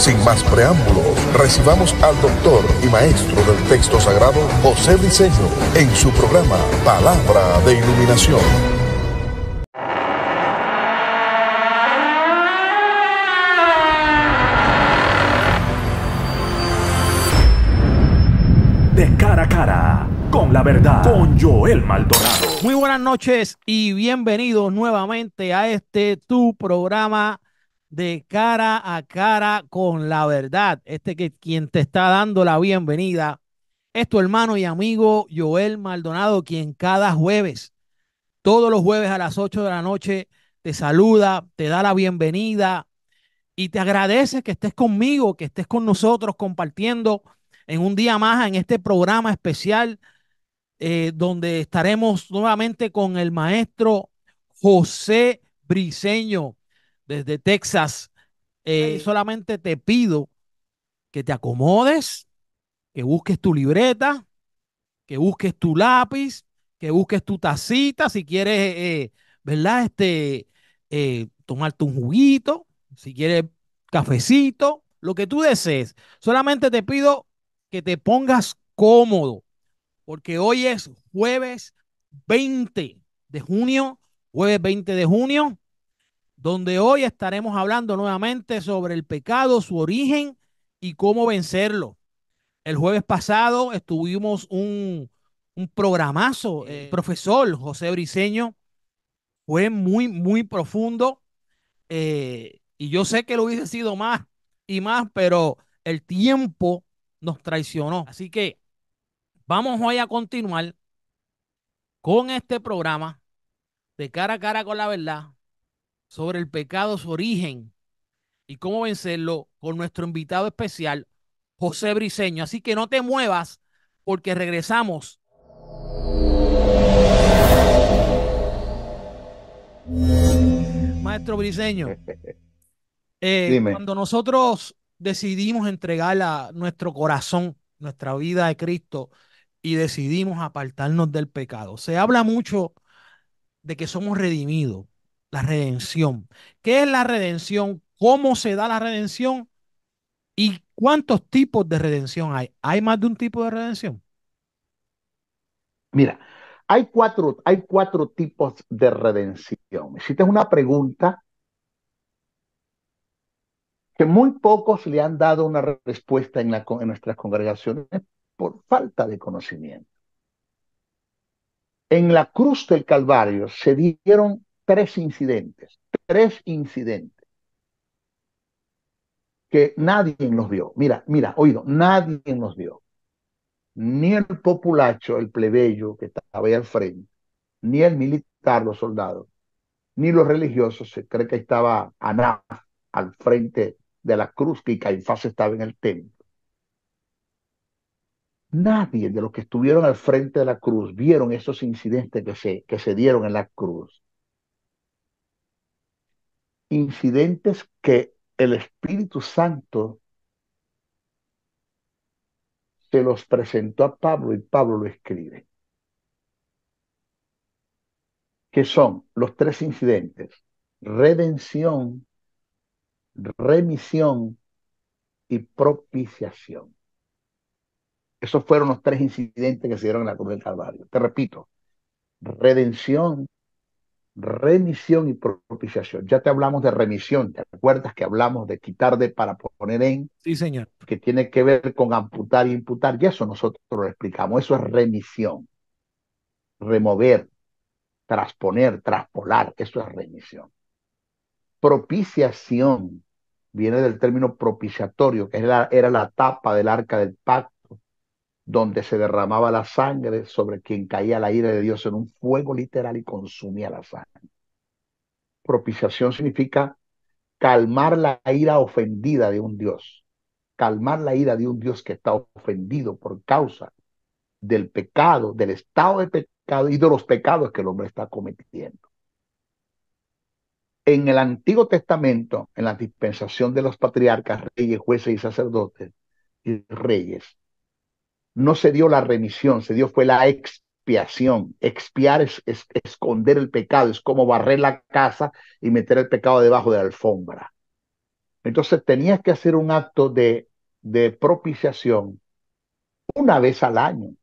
Sin más preámbulos, recibamos al doctor y maestro del texto sagrado José Briceño en su programa Palabra de Iluminación. De cara a cara, con la verdad, con Joel Maldonado. Muy buenas noches y bienvenidos nuevamente a este tu programa de cara a cara con la verdad. Este que quien te está dando la bienvenida es tu hermano y amigo Joel Maldonado, quien cada jueves, todos los jueves a las 8 de la noche, te saluda, te da la bienvenida y te agradece que estés conmigo, que estés con nosotros compartiendo en un día más en este programa especial eh, donde estaremos nuevamente con el maestro José Briseño desde Texas. Eh, solamente te pido que te acomodes, que busques tu libreta, que busques tu lápiz, que busques tu tacita, si quieres, eh, eh, ¿verdad? Este, tomarte un juguito, si quieres cafecito, lo que tú desees. Solamente te pido que te pongas cómodo, porque hoy es jueves 20 de junio, jueves 20 de junio, donde hoy estaremos hablando nuevamente sobre el pecado, su origen y cómo vencerlo. El jueves pasado estuvimos un, un programazo, el eh. profesor José Briceño fue muy, muy profundo. Eh, y yo sé que lo hubiese sido más y más, pero el tiempo nos traicionó. Así que vamos hoy a continuar con este programa de cara a cara con la verdad sobre el pecado, su origen y cómo vencerlo con nuestro invitado especial, José Briseño. Así que no te muevas porque regresamos. Maestro Briseño, eh, cuando nosotros decidimos entregar nuestro corazón, nuestra vida a Cristo y decidimos apartarnos del pecado, se habla mucho de que somos redimidos, la redención. ¿Qué es la redención? ¿Cómo se da la redención? ¿Y cuántos tipos de redención hay? ¿Hay más de un tipo de redención? Mira, hay cuatro, hay cuatro tipos de redención. es una pregunta que muy pocos le han dado una respuesta en, la, en nuestras congregaciones por falta de conocimiento. En la cruz del Calvario se dieron tres incidentes, tres incidentes que nadie nos vio. Mira, mira, oído, nadie nos vio. Ni el populacho, el plebeyo que estaba ahí al frente, ni el militar, los soldados, ni los religiosos, se cree que estaba Aná al frente de la cruz que Caifás estaba en el templo. Nadie de los que estuvieron al frente de la cruz vieron esos incidentes que se, que se dieron en la cruz incidentes que el Espíritu Santo se los presentó a Pablo y Pablo lo escribe. Que son los tres incidentes, redención, remisión y propiciación. Esos fueron los tres incidentes que se dieron en la cruz del Calvario. Te repito, redención, remisión y propiciación. Ya te hablamos de remisión, ¿te acuerdas que hablamos de quitar de para poner en? Sí, señor. Que tiene que ver con amputar y imputar, y eso nosotros lo explicamos, eso es remisión. Remover, transponer, traspolar, eso es remisión. Propiciación viene del término propiciatorio, que era la tapa del arca del pacto donde se derramaba la sangre sobre quien caía la ira de Dios en un fuego literal y consumía la sangre. Propiciación significa calmar la ira ofendida de un Dios, calmar la ira de un Dios que está ofendido por causa del pecado, del estado de pecado y de los pecados que el hombre está cometiendo. En el Antiguo Testamento, en la dispensación de los patriarcas, reyes, jueces y sacerdotes y reyes, no se dio la remisión, se dio fue la expiación. Expiar es, esconder el pecado, es como barrer la casa y meter el pecado debajo de la alfombra. Entonces tenías que hacer un acto de, de propiciación una vez al año.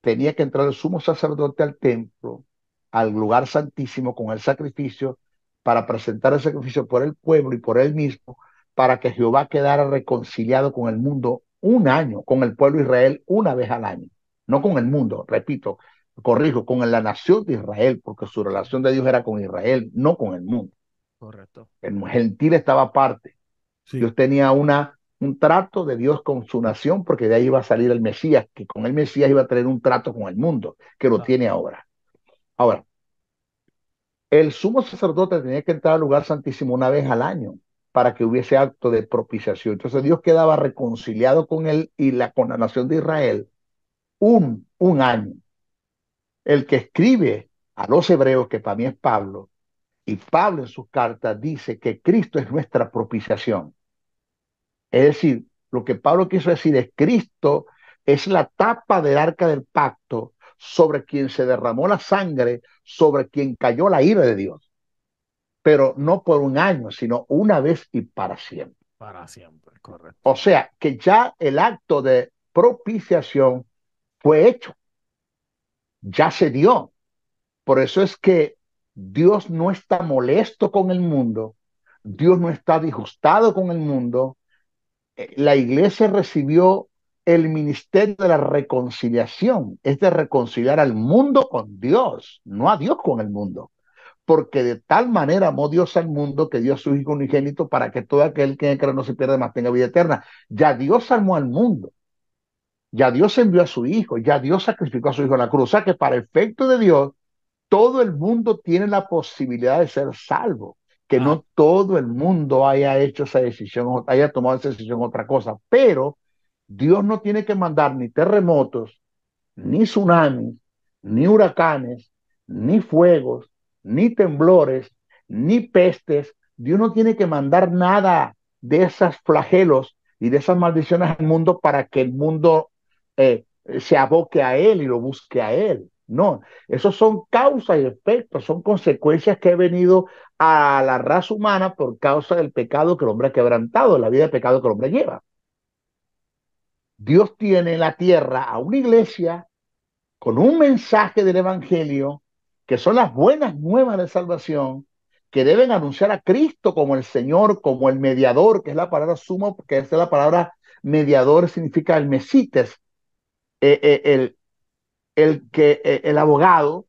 Tenía que entrar el sumo sacerdote al templo, al lugar santísimo con el sacrificio, para presentar el sacrificio por el pueblo y por él mismo, para que Jehová quedara reconciliado con el mundo un año con el pueblo de Israel, una vez al año, no con el mundo, repito, corrijo, con la nación de Israel, porque su relación de Dios era con Israel, no con el mundo. Correcto. El gentil estaba aparte. Dios tenía una, un trato de Dios con su nación, porque de ahí iba a salir el Mesías, que con el Mesías iba a tener un trato con el mundo, que lo tiene ahora. Ahora, el sumo sacerdote tenía que entrar al lugar santísimo una vez al año, para que hubiese acto de propiciación. Entonces Dios quedaba reconciliado con él y la nación de Israel un, un año. El que escribe a los hebreos, que para mí es Pablo, y Pablo en sus cartas dice que Cristo es nuestra propiciación. Es decir, lo que Pablo quiso decir es Cristo es la tapa del arca del pacto sobre quien se derramó la sangre, sobre quien cayó la ira de Dios pero no por un año, sino una vez y para siempre. Para siempre, correcto. O sea, que ya el acto de propiciación fue hecho, ya se dio. Por eso es que Dios no está molesto con el mundo, Dios no está disgustado con el mundo. Eh, la iglesia recibió el ministerio de la reconciliación, es de reconciliar al mundo con Dios, no a Dios con el mundo porque de tal manera amó Dios al mundo que dio a su Hijo unigénito para que todo aquel que en no se pierda, más tenga vida eterna. Ya Dios salvó al mundo. Ya Dios envió a su Hijo, ya Dios sacrificó a su Hijo en la cruz. O sea que para efecto de Dios, todo el mundo tiene la posibilidad de ser salvo. Que no ah. todo el mundo haya hecho esa decisión, haya tomado esa decisión otra cosa. Pero Dios no tiene que mandar ni terremotos, ni tsunamis, ni huracanes, ni fuegos, ni temblores, ni pestes. Dios no tiene que mandar nada de esos flagelos y de esas maldiciones al mundo para que el mundo eh, se aboque a Él y lo busque a Él. No, esos son causas y efectos, son consecuencias que ha venido a la raza humana por causa del pecado que el hombre ha quebrantado, la vida de pecado que el hombre lleva. Dios tiene en la tierra a una iglesia con un mensaje del Evangelio que son las buenas nuevas de salvación, que deben anunciar a Cristo como el Señor, como el mediador, que es la palabra sumo, que es la palabra mediador, significa el mesites, eh, eh, el, el, que, eh, el abogado,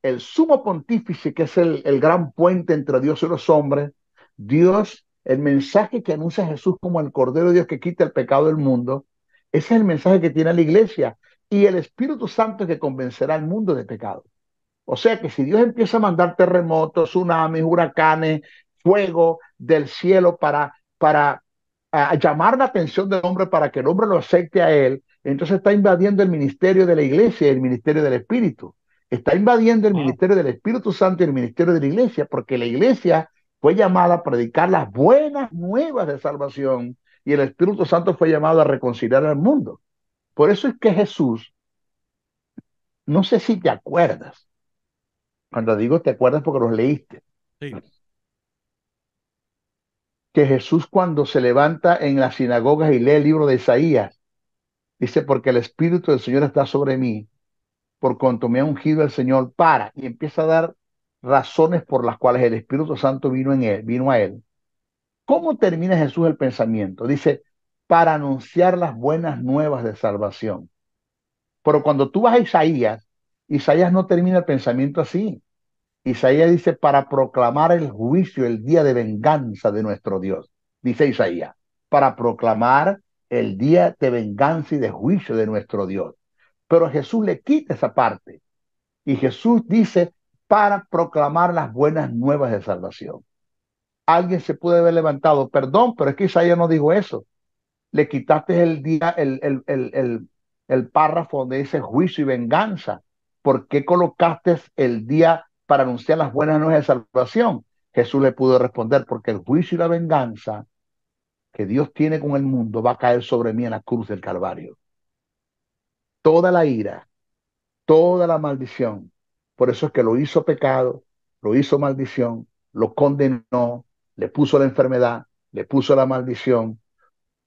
el sumo pontífice, que es el, gran puente entre Dios y los hombres, Dios, el mensaje que anuncia Jesús como el Cordero de Dios que quita el pecado del mundo, ese es el mensaje que tiene la iglesia y el Espíritu Santo que convencerá al mundo de pecado. O sea que si Dios empieza a mandar terremotos, tsunamis, huracanes, fuego del cielo para, para llamar la atención del hombre para que el hombre lo acepte a él, entonces está invadiendo el ministerio de la iglesia, y el ministerio del Espíritu. Está invadiendo el ministerio del Espíritu Santo y el ministerio de la iglesia, porque la iglesia fue llamada a predicar las buenas nuevas de salvación y el Espíritu Santo fue llamado a reconciliar al mundo. Por eso es que Jesús, no sé si te acuerdas, cuando digo te acuerdas porque los leíste. Sí. Que Jesús cuando se levanta en las sinagogas y lee el libro de Isaías, dice, porque el Espíritu del Señor está sobre mí, por cuanto me ha ungido el Señor para, y empieza a dar razones por las cuales el Espíritu Santo vino en él, vino a él. ¿Cómo termina Jesús el pensamiento? Dice, para anunciar las buenas nuevas de salvación. Pero cuando tú vas a Isaías, Isaías no termina el pensamiento así. Isaías dice, para proclamar el juicio, el día de venganza de nuestro Dios, dice Isaías, para proclamar el día de venganza y de juicio de nuestro Dios. Pero Jesús le quita esa parte y Jesús dice, para proclamar las buenas nuevas de salvación. Alguien se puede haber levantado, perdón, pero es que Isaías no dijo eso. Le quitaste el día, el, el, el, el párrafo donde dice juicio y venganza ¿por qué colocaste el día para anunciar las buenas noches de salvación? Jesús le pudo responder, porque el juicio y la venganza que Dios tiene con el mundo va a caer sobre mí en la cruz del Calvario. Toda la ira, toda la maldición. Por eso es que lo hizo pecado, lo hizo maldición, lo condenó, le puso la enfermedad, le puso la maldición,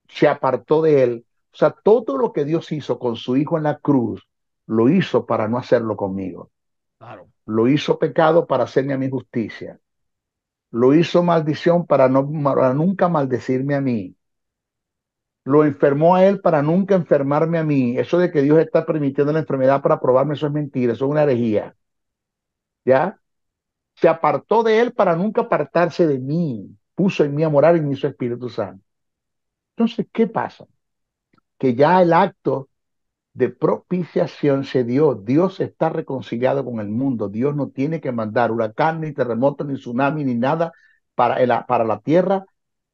se apartó de él. O sea, todo lo que Dios hizo con su hijo en la cruz lo hizo para no hacerlo conmigo. Lo hizo pecado para hacerme a mí justicia. Lo hizo maldición para, no, nunca maldecirme a mí. Lo enfermó a él para nunca enfermarme a mí. Eso de que Dios está permitiendo la enfermedad para probarme, eso es mentira, eso es una herejía. ¿Ya? Se apartó de él para nunca apartarse de mí. Puso en mí a morar en mí su Espíritu Santo. Entonces, ¿qué pasa? Que ya el acto de propiciación se dio. Dios está reconciliado con el mundo. Dios no tiene que mandar huracán, ni terremoto, ni tsunami, ni nada para, para la tierra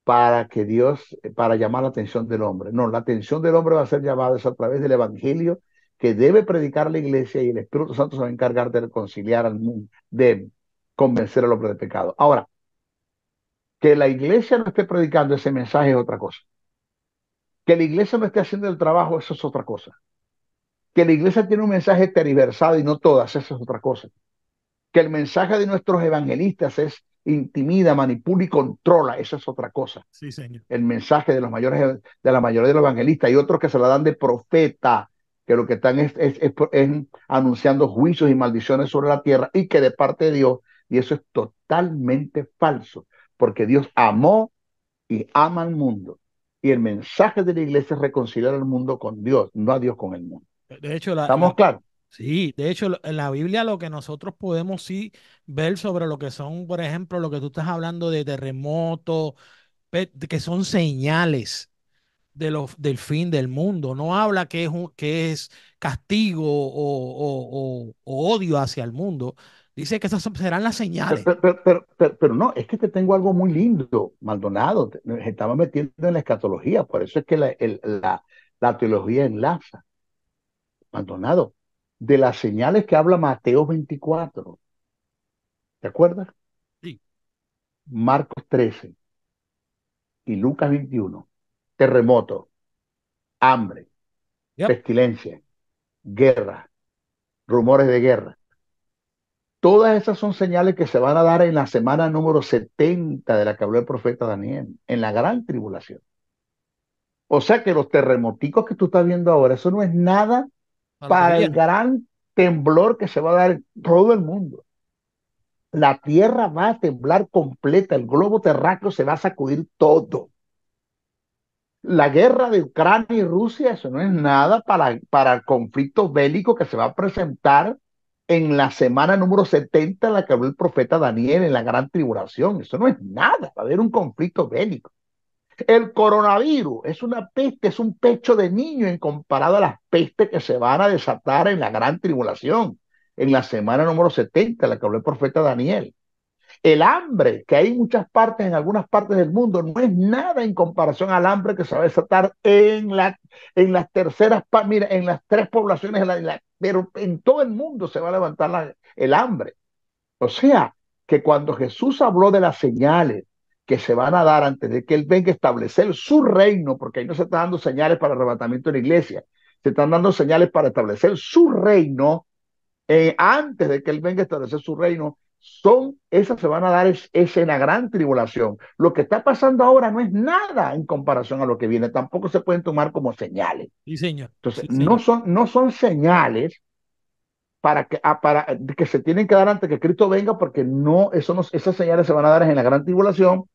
para que Dios, eh, para llamar la atención del hombre. No, la atención del hombre va a ser llamada a través del Evangelio que debe predicar la iglesia y el Espíritu Santo se va a encargar de reconciliar al mundo, de convencer al hombre de pecado. Ahora, que la iglesia no esté predicando ese mensaje es otra cosa. Que la iglesia no esté haciendo el trabajo, eso es otra cosa. Que la iglesia tiene un mensaje teriversado y no todas, eso es otra cosa. Que el mensaje de nuestros evangelistas es intimida, manipula y controla, eso es otra cosa. Sí, señor. El mensaje de los mayores de la mayoría de los evangelistas y otros que se la dan de profeta, que lo que están es, es anunciando juicios y maldiciones sobre la tierra y que de parte de Dios, y eso es totalmente falso, porque Dios amó y ama al mundo. Y el mensaje de la iglesia es reconciliar al mundo con Dios, no a Dios con el mundo. De hecho, la, ¿estamos claro. Sí, de hecho, en la Biblia lo que nosotros podemos sí ver sobre lo que son, por ejemplo, lo que tú estás hablando de terremotos, que son señales de del fin del mundo. No habla que es, un, que es castigo o, odio hacia el mundo. Dice que esas serán las señales. Pero, no, es que te tengo algo muy lindo, Maldonado. estamos metiendo en la escatología, por eso es que la teología enlaza abandonado de las señales que habla Mateo 24. ¿Te acuerdas? Sí. Marcos 13 y Lucas 21. Terremoto, hambre, pestilencia, guerra, rumores de guerra. Todas esas son señales que se van a dar en la semana número 70 de la que habló el profeta Daniel, en la gran tribulación. O sea que los terremoticos que tú estás viendo ahora, eso no es nada para el gran temblor que se va a dar todo el mundo. La Tierra va a temblar completa, el globo terráqueo se va a sacudir todo. La guerra de Ucrania y Rusia, eso no es nada para, para el conflicto bélico que se va a presentar en la semana número 70 la que habló el profeta Daniel en la gran tribulación. Eso no es nada, va a haber un conflicto bélico. El coronavirus es una peste, es un pecho de niño en comparado a las pestes que se van a desatar en la gran tribulación, en la semana número 70, la que habló el profeta Daniel. El hambre que hay en muchas partes, en algunas partes del mundo, no es nada en comparación al hambre que se va a desatar en, la, en las terceras, mira, en las tres poblaciones, pero en todo el mundo se va a levantar el hambre. O sea, que cuando Jesús habló de las señales, que se van a dar antes de que él venga a establecer su reino, porque ahí no se están dando señales para arrebatamiento en la iglesia, se están dando señales para establecer su reino eh, antes de que él venga a establecer su reino, son esas se van a dar es, en la gran tribulación. Lo que está pasando ahora no es nada en comparación a lo que viene, tampoco se pueden tomar como señales. señor. Entonces, no son no son señales para que, ah, para que se tienen que dar antes que Cristo venga, porque no, eso no, esas señales se van a dar en la gran tribulación,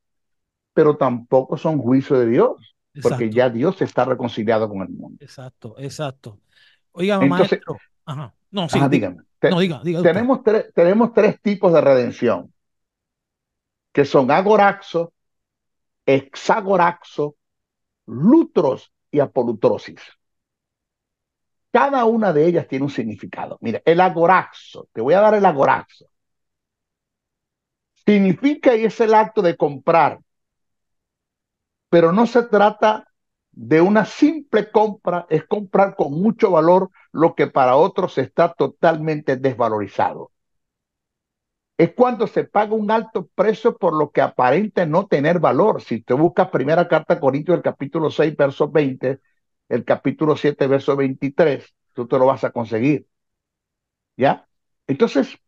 pero tampoco son juicio de Dios, porque ya Dios está reconciliado con el mundo. Exacto, exacto. Oiga, maestro. Ajá. No, sí, no, diga, diga tenemos, tres, tenemos tres tipos de redención, que son agoraxo, hexagoraxo, lutros y apolutrosis. Cada una de ellas tiene un significado. Mira, el agoraxo, te voy a dar el agoraxo. Significa y es el acto de comprar, pero no se trata de una simple compra, es comprar con mucho valor lo que para otros está totalmente desvalorizado. Es cuando se paga un alto precio por lo que aparenta no tener valor. Si te buscas primera carta a Corintios, el capítulo 6, verso 20, el capítulo 7, verso 23, tú te lo vas a conseguir. ¿Ya? Entonces,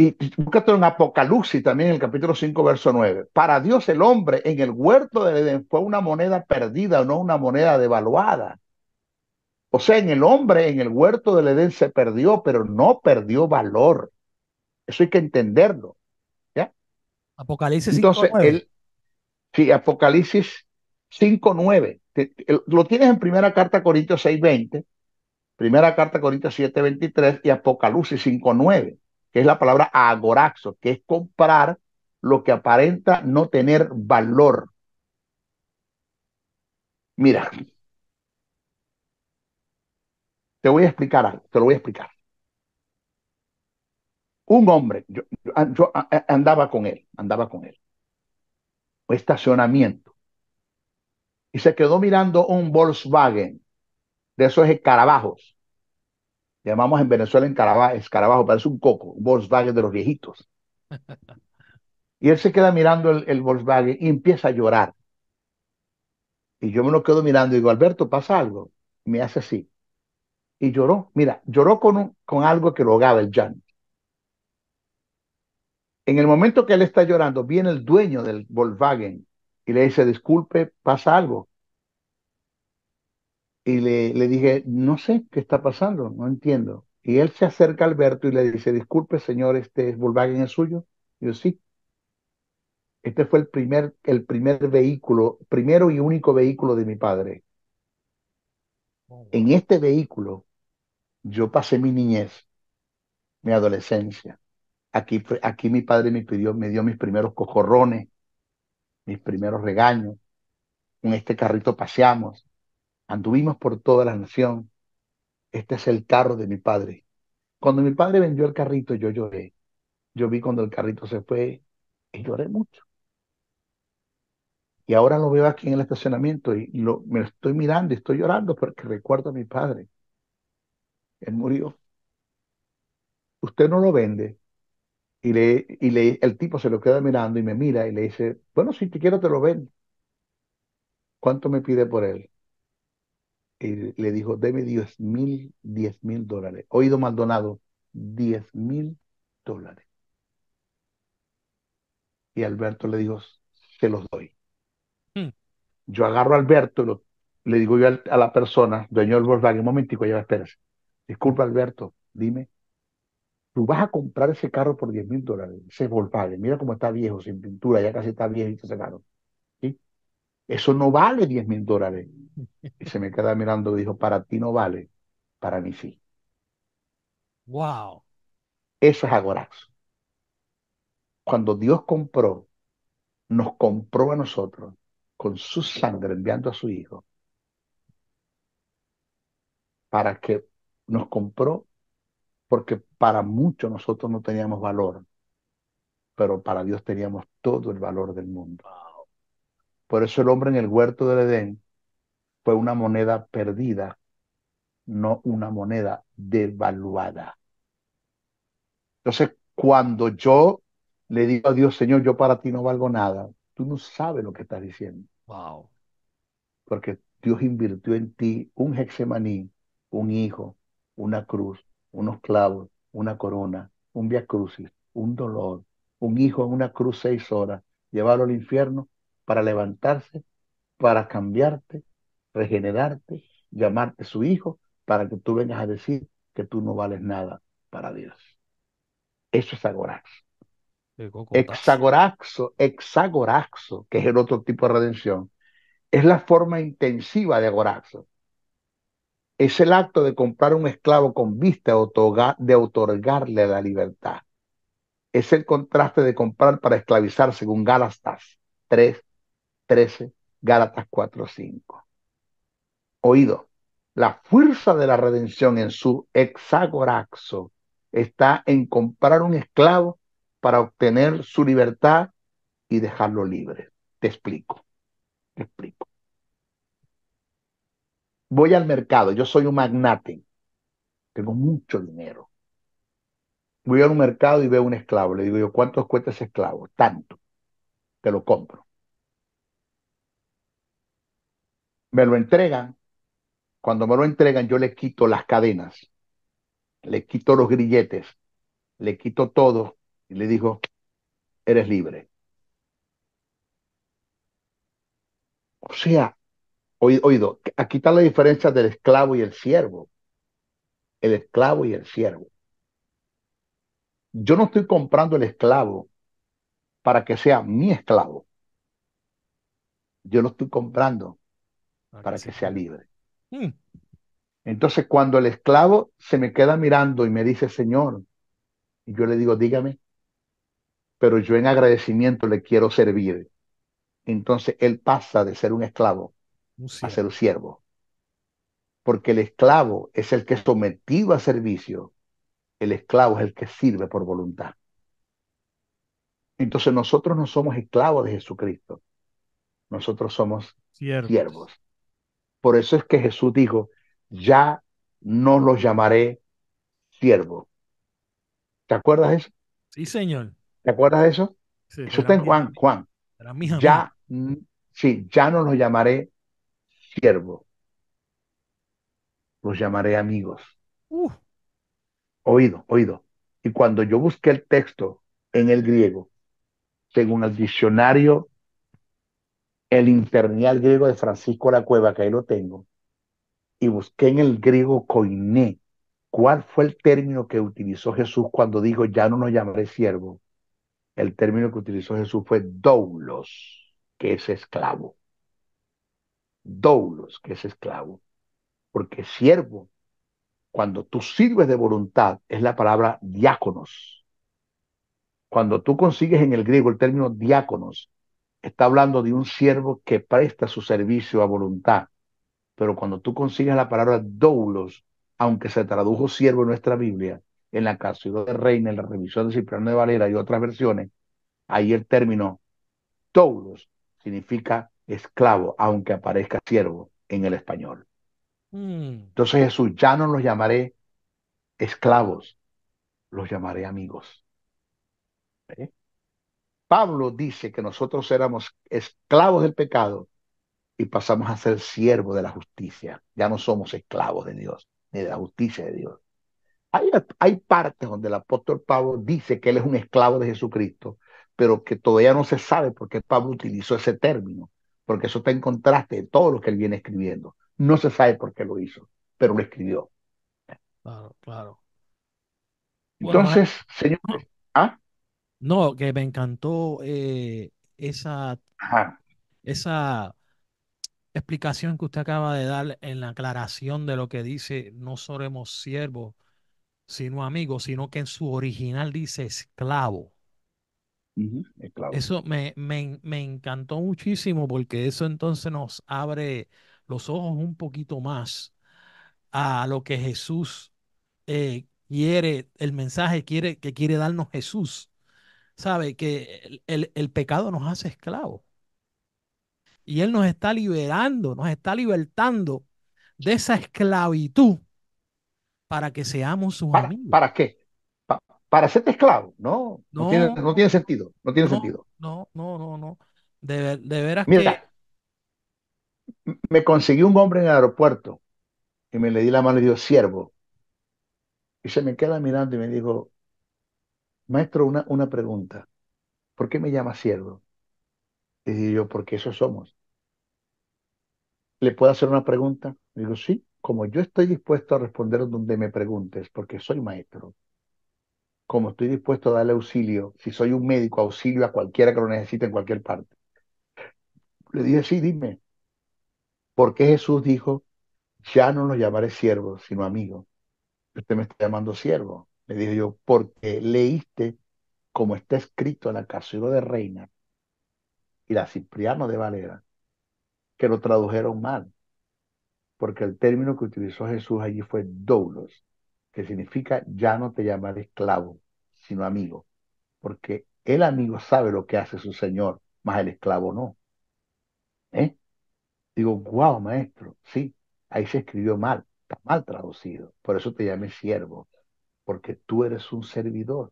y búscate en Apocalipsis también, en el capítulo 5, verso 9. Para Dios el hombre en el huerto del Edén fue una moneda perdida, no una moneda devaluada. O sea, en el hombre, en el huerto del Edén se perdió, pero no perdió valor. Eso hay que entenderlo. ¿ya? Apocalipsis Entonces, 9. sí, Apocalipsis 5, 5.9. Lo tienes en primera carta Corintios 6.20, primera carta Corintios 7.23 y Apocalipsis 5.9 que es la palabra agoraxo, que es comprar lo que aparenta no tener valor. Mira, te voy a explicar algo, te lo voy a explicar. Un hombre, yo, andaba con él, andaba con él. Estacionamiento. Y se quedó mirando un Volkswagen de esos escarabajos Llamamos en Venezuela en escarabajo, parece un coco, Volkswagen de los viejitos. Y él se queda mirando el, Volkswagen y empieza a llorar. Y yo me lo quedo mirando y digo, Alberto, pasa algo. me hace así. Y lloró, mira, lloró con, con algo que lo ahogaba el Jan En el momento que él está llorando, viene el dueño del Volkswagen y le dice, disculpe, pasa algo y le, dije, no sé qué está pasando, no entiendo. Y él se acerca a Alberto y le dice, disculpe señor, este Volkswagen es suyo. yo sí. Este fue el primer, el primer vehículo, primero y único vehículo de mi padre. Oh, en este vehículo yo pasé mi niñez, mi adolescencia. Aquí, aquí mi padre me pidió, me dio mis primeros cojorrones, mis primeros regaños. En este carrito paseamos Anduvimos por toda la nación. Este es el carro de mi padre. Cuando mi padre vendió el carrito, yo lloré. Yo vi cuando el carrito se fue y lloré mucho. Y ahora lo veo aquí en el estacionamiento y lo, me lo estoy mirando, y estoy llorando porque recuerdo a mi padre. Él murió. Usted no lo vende. Y, le, y le, el tipo se lo queda mirando y me mira y le dice, bueno, si te quiero te lo vendo. ¿Cuánto me pide por él? Y eh, le dijo, debe diez mil, diez mil dólares. Oído Maldonado, 10 mil dólares. Y Alberto le dijo, se los doy. Hmm. Yo agarro a Alberto le digo yo a, la persona, dueño del Volkswagen, un momentico, ya Disculpa, Alberto, dime, tú vas a comprar ese carro por 10 mil dólares, ese Volkswagen, mira cómo está viejo, sin pintura, ya casi está viejo ese carro. Eso no vale 10 mil dólares. Y se me queda mirando y dijo, para ti no vale, para mí sí. Wow. Eso es agorazo. Cuando Dios compró, nos compró a nosotros con su sangre enviando a su Hijo para que nos compró, porque para muchos nosotros no teníamos valor, pero para Dios teníamos todo el valor del mundo. Por eso el hombre en el huerto del Edén fue una moneda perdida, no una moneda devaluada. Entonces, cuando yo le digo a Dios, Señor, yo para ti no valgo nada, tú no sabes lo que estás diciendo. Wow. Porque Dios invirtió en ti un hexemaní, un hijo, una cruz, unos clavos, una corona, un via crucis, un dolor, un hijo en una cruz seis horas, llevarlo al infierno para levantarse, para cambiarte, regenerarte, llamarte su hijo, para que tú vengas a decir que tú no vales nada para Dios. Eso es agoraxo. Hexagoraxo, que es el otro tipo de redención, es la forma intensiva de agoraxo. Es el acto de comprar un esclavo con vista de otorgarle la libertad. Es el contraste de comprar para esclavizar según Galastas 3, 13, Gálatas 4.5 Oído, la fuerza de la redención en su hexagoraxo está en comprar un esclavo para obtener su libertad y dejarlo libre. Te explico, te explico. Voy al mercado, yo soy un magnate, tengo mucho dinero. Voy a un mercado y veo un esclavo, le digo yo, ¿cuánto cuesta ese esclavo? Tanto, te lo compro. me lo entregan. Cuando me lo entregan, yo le quito las cadenas, le quito los grilletes, le quito todo y le digo, eres libre. O sea, oído, aquí está la diferencia del esclavo y el siervo. El esclavo y el siervo. Yo no estoy comprando el esclavo para que sea mi esclavo. Yo lo estoy comprando para, que, sea libre. Mm. Entonces, cuando el esclavo se me queda mirando y me dice, Señor, y yo le digo, dígame, pero yo en agradecimiento le quiero servir. Entonces, él pasa de ser un esclavo a ser un siervo. Porque el esclavo es el que es sometido a servicio, el esclavo es el que sirve por voluntad. Entonces nosotros no somos esclavos de Jesucristo, nosotros somos siervos. Por eso es que Jesús dijo, ya no los llamaré siervo. ¿Te acuerdas de eso? Sí, señor. ¿Te acuerdas de eso? Sí, eso está en Juan, Juan. Ya, sí, ya no los llamaré siervo. Los llamaré amigos. Uh. Oído, oído. Y cuando yo busqué el texto en el griego, según el diccionario el internial griego de Francisco La Cueva, que ahí lo tengo, y busqué en el griego koiné cuál fue el término que utilizó Jesús cuando dijo, ya no nos llamaré siervo. El término que utilizó Jesús fue doulos, que es esclavo. Doulos, que es esclavo. Porque siervo, cuando tú sirves de voluntad, es la palabra diáconos. Cuando tú consigues en el griego el término diáconos, está hablando de un siervo que presta su servicio a voluntad. Pero cuando tú consigues la palabra doulos, aunque se tradujo siervo en nuestra Biblia, en la Casa de Reina, en la revisión de Cipriano de Valera y otras versiones, ahí el término doulos significa esclavo, aunque aparezca siervo en el español. Hmm. Entonces Jesús, ya no los llamaré esclavos, los llamaré amigos. ¿Eh? Pablo dice que nosotros éramos esclavos del pecado y pasamos a ser siervos de la justicia. Ya no somos esclavos de Dios, ni de la justicia de Dios. Hay, hay partes donde el apóstol Pablo dice que él es un esclavo de Jesucristo, pero que todavía no se sabe por qué Pablo utilizó ese término, porque eso está en contraste de todo lo que él viene escribiendo. No se sabe por qué lo hizo, pero lo escribió. Claro, claro. Entonces, señor, ¿ah? No, que me encantó eh, esa, esa explicación que usted acaba de dar en la aclaración de lo que dice, no somos siervos, sino amigos, sino que en su original dice esclavo. Eso me, me, encantó muchísimo porque eso entonces nos abre los ojos un poquito más a lo que Jesús eh, quiere, el mensaje quiere, que quiere darnos Jesús ¿Sabe? Que el, pecado nos hace esclavos. Y Él nos está liberando, nos está libertando de esa esclavitud para que seamos sus ¿Para, ¿Para qué? para serte esclavo, ¿no? No, tiene, sentido, no tiene sentido. No, no, no, no. De, de veras me conseguí un hombre en el aeropuerto y me le di la mano y dijo, siervo. Y se me queda mirando y me dijo, Maestro, una, una pregunta. ¿Por qué me llama siervo? Y yo, porque eso somos. ¿Le puedo hacer una pregunta? Le digo, sí, como yo estoy dispuesto a responder donde me preguntes, porque soy maestro. Como estoy dispuesto a darle auxilio, si soy un médico, auxilio a cualquiera que lo necesite en cualquier parte. Le dije, sí, dime. ¿Por qué Jesús dijo, ya no lo llamaré siervo, sino amigo? Usted me está llamando siervo. Le dije yo, porque leíste como está escrito en la de Reina y la Cipriano de Valera, que lo tradujeron mal, porque el término que utilizó Jesús allí fue doulos, que significa ya no te llamar esclavo, sino amigo, porque el amigo sabe lo que hace su Señor, más el esclavo no. ¿Eh? Digo, wow, maestro, sí, ahí se escribió mal, está mal traducido, por eso te llamé siervo porque tú eres un servidor.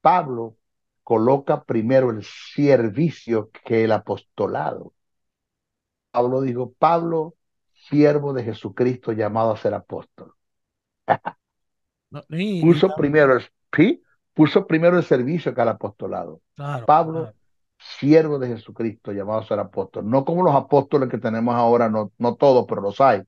Pablo coloca primero el servicio que el apostolado. Pablo dijo, Pablo, siervo de Jesucristo llamado a ser apóstol. puso, primero el, puso primero el servicio que el apostolado. Pablo, siervo de Jesucristo llamado a ser apóstol. No como los apóstoles que tenemos ahora, no, no todos, pero los hay,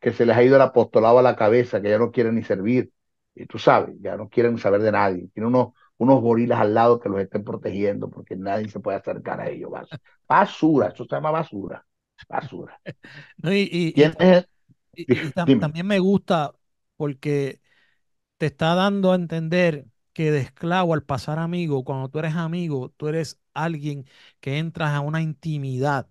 que se les ha ido el apostolado a la cabeza, que ya no quieren ni servir y tú sabes, ya no quieren saber de nadie. tiene unos, unos gorilas al lado que los estén protegiendo porque nadie se puede acercar a ellos. Basura, basura eso se llama basura. Basura. No, y, también me gusta porque te está dando a entender que de esclavo al pasar amigo, cuando tú eres amigo, tú eres alguien que entras a una intimidad.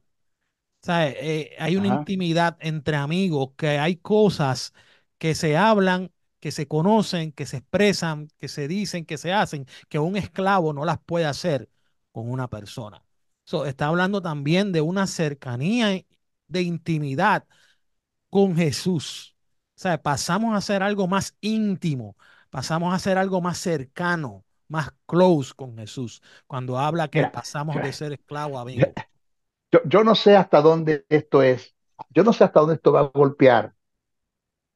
¿Sabes? Eh, hay una intimidad entre amigos, que hay cosas que se hablan que se conocen, que se expresan, que se dicen, que se hacen, que un esclavo no las puede hacer con una persona. So, está hablando también de una cercanía de intimidad con Jesús. O sea, pasamos a ser algo más íntimo, pasamos a ser algo más cercano, más close con Jesús, cuando habla que pasamos de ser esclavo a amigo. yo no sé hasta dónde esto es, yo no sé hasta dónde esto va a golpear,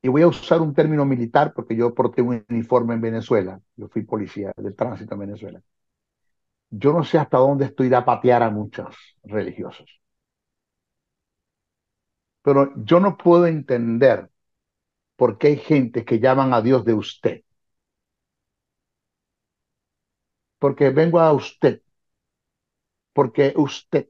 y voy a usar un término militar porque yo porté un uniforme en Venezuela, yo fui policía de tránsito en Venezuela. Yo no sé hasta dónde estoy a patear a muchos religiosos. Pero yo no puedo entender por qué hay gente que llaman a Dios de usted. Porque vengo a usted. Porque usted.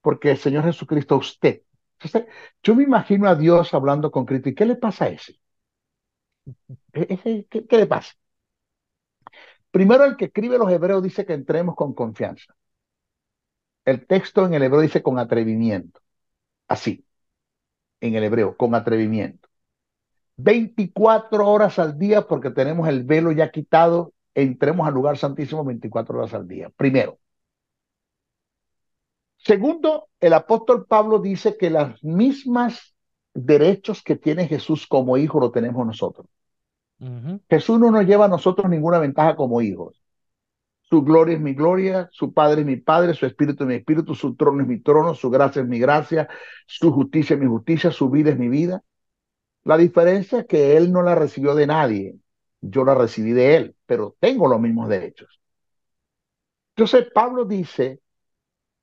Porque el Señor Jesucristo usted. Entonces, yo me imagino a Dios hablando con Cristo, ¿y qué le pasa a ese? ¿Qué, le pasa? Primero, el que escribe los hebreos dice que entremos con confianza. El texto en el hebreo dice con atrevimiento. Así, en el hebreo, con atrevimiento. 24 horas al día, porque tenemos el velo ya quitado, entremos al lugar santísimo 24 horas al día. Primero. Segundo, el apóstol Pablo dice que las mismas derechos que tiene Jesús como hijo lo tenemos nosotros. Jesús no nos lleva a nosotros ninguna ventaja como hijos. Su gloria es mi gloria, su padre es mi padre, su espíritu es mi espíritu, su trono es mi trono, su gracia es mi gracia, su justicia es mi justicia, su vida es mi vida. La diferencia es que él no la recibió de nadie, yo la recibí de él, pero tengo los mismos derechos. Entonces Pablo dice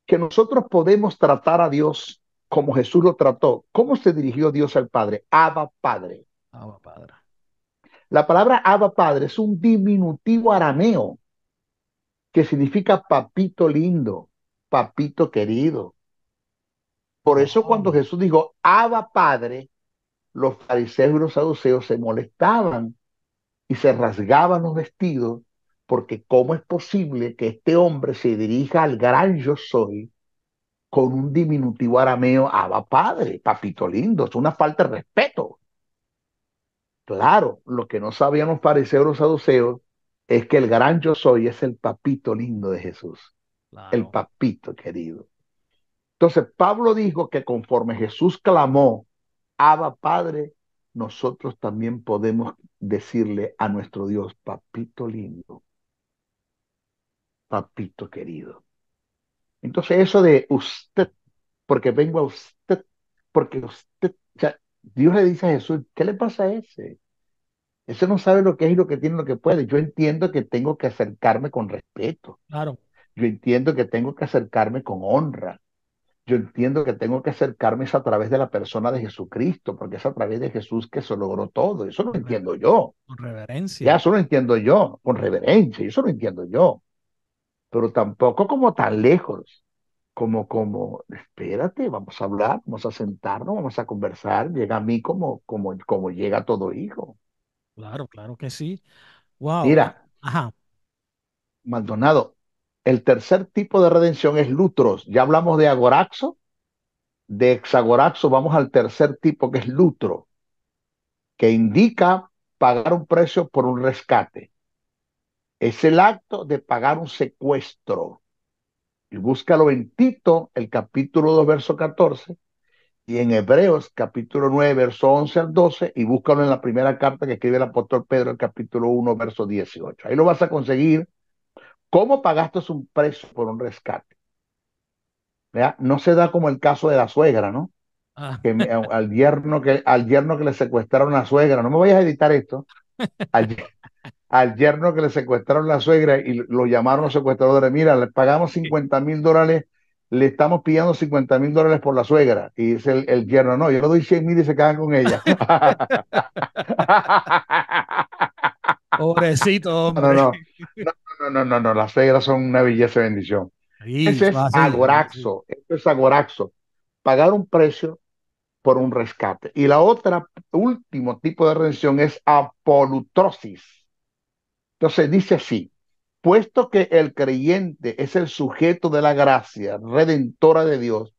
que nosotros podemos tratar a Dios como Jesús lo trató. ¿Cómo se dirigió Dios al Padre? Abba Padre. Abba Padre. La palabra Abba Padre es un diminutivo arameo que significa papito lindo, papito querido. Por eso oh. cuando Jesús dijo Abba Padre, los fariseos y los saduceos se molestaban y se rasgaban los vestidos porque ¿cómo es posible que este hombre se dirija al gran yo soy con un diminutivo arameo, Abba ah, Padre, papito lindo? Es una falta de respeto. Claro, lo que no sabíamos fariseos saduceos es que el gran yo soy es el papito lindo de Jesús, el papito querido. Entonces Pablo dijo que conforme Jesús clamó, Abba Padre, nosotros también podemos decirle a nuestro Dios, papito lindo, papito querido. Entonces eso de usted, porque vengo a usted, porque usted, o sea, Dios le dice a Jesús, ¿qué le pasa a ese? Ese no sabe lo que es y lo que tiene, lo que puede. Yo entiendo que tengo que acercarme con respeto. Claro. Yo entiendo que tengo que acercarme con honra. Yo entiendo que tengo que acercarme a través de la persona de Jesucristo, porque es a través de Jesús que se logró todo. Eso lo entiendo yo. Con reverencia. Ya, eso lo entiendo yo, con reverencia. Eso lo entiendo yo pero tampoco como tan lejos, como, como, espérate, vamos a hablar, vamos a sentarnos, vamos a conversar, llega a mí como, como, como llega todo hijo. Claro, claro que sí. Wow. Mira, Maldonado, el tercer tipo de redención es lutros. Ya hablamos de agoraxo, de hexagoraxo, vamos al tercer tipo que es lutro, que indica pagar un precio por un rescate. Es el acto de pagar un secuestro. Y búscalo en Tito, el capítulo 2, verso 14, y en Hebreos, capítulo 9, verso 11 al 12, y búscalo en la primera carta que escribe el apóstol Pedro, el capítulo 1, verso 18. Ahí lo vas a conseguir. ¿Cómo pagaste un precio por un rescate? No se da como el caso de la suegra, ¿no? Ah. al, yerno que, al que le secuestraron a la suegra, no me vayas a editar esto. Al, al yerno que le secuestraron la suegra y lo llamaron los secuestradores, mira, le pagamos 50 mil dólares, le estamos pidiendo 50 mil dólares por la suegra. Y dice el, yerno, no, yo le doy 100 mil y se cagan con ella. Pobrecito, hombre. No no, no, no, no, las suegras son una belleza de bendición. Ese es agoraxo, es agoraxo. Pagar un precio por un rescate. Y la otra, último tipo de redención es apolutrosis entonces dice así, puesto que el creyente es el sujeto de la gracia redentora de Dios,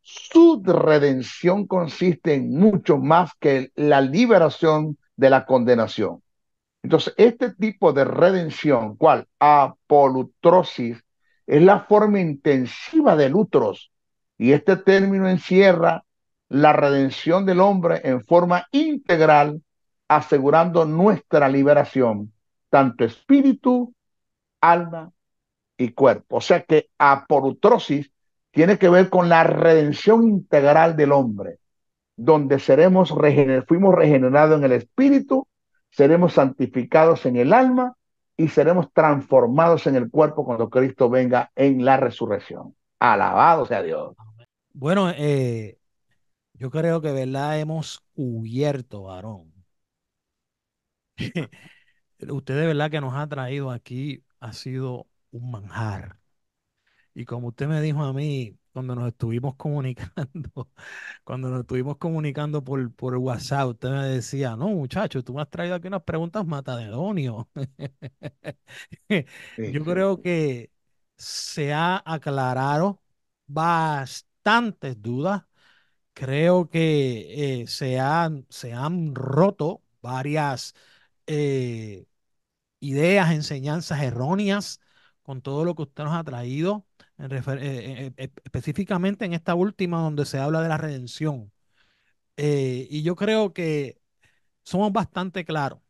su redención consiste en mucho más que la liberación de la condenación. Entonces, este tipo de redención, ¿cuál? Apolutrosis, es la forma intensiva de lutros Y este término encierra la redención del hombre en forma integral, asegurando nuestra liberación tanto espíritu, alma y cuerpo. O sea que aporutrosis tiene que ver con la redención integral del hombre, donde seremos fuimos regenerados en el espíritu, seremos santificados en el alma y seremos transformados en el cuerpo cuando Cristo venga en la resurrección. Alabado sea Dios. Bueno, eh, yo creo que, ¿verdad? Hemos cubierto, varón. Ah. usted de verdad que nos ha traído aquí ha sido un manjar. Y como usted me dijo a mí cuando nos estuvimos comunicando, cuando nos estuvimos comunicando por, por WhatsApp, usted me decía, no, muchacho, tú me has traído aquí unas preguntas matadonios. Yo creo que se ha aclarado bastantes dudas. Creo que eh, se, han, se han roto varias eh, ideas, enseñanzas erróneas con todo lo que usted nos ha traído, eh, eh, eh, específicamente en esta última donde se habla de la redención. y yo creo que somos bastante claros.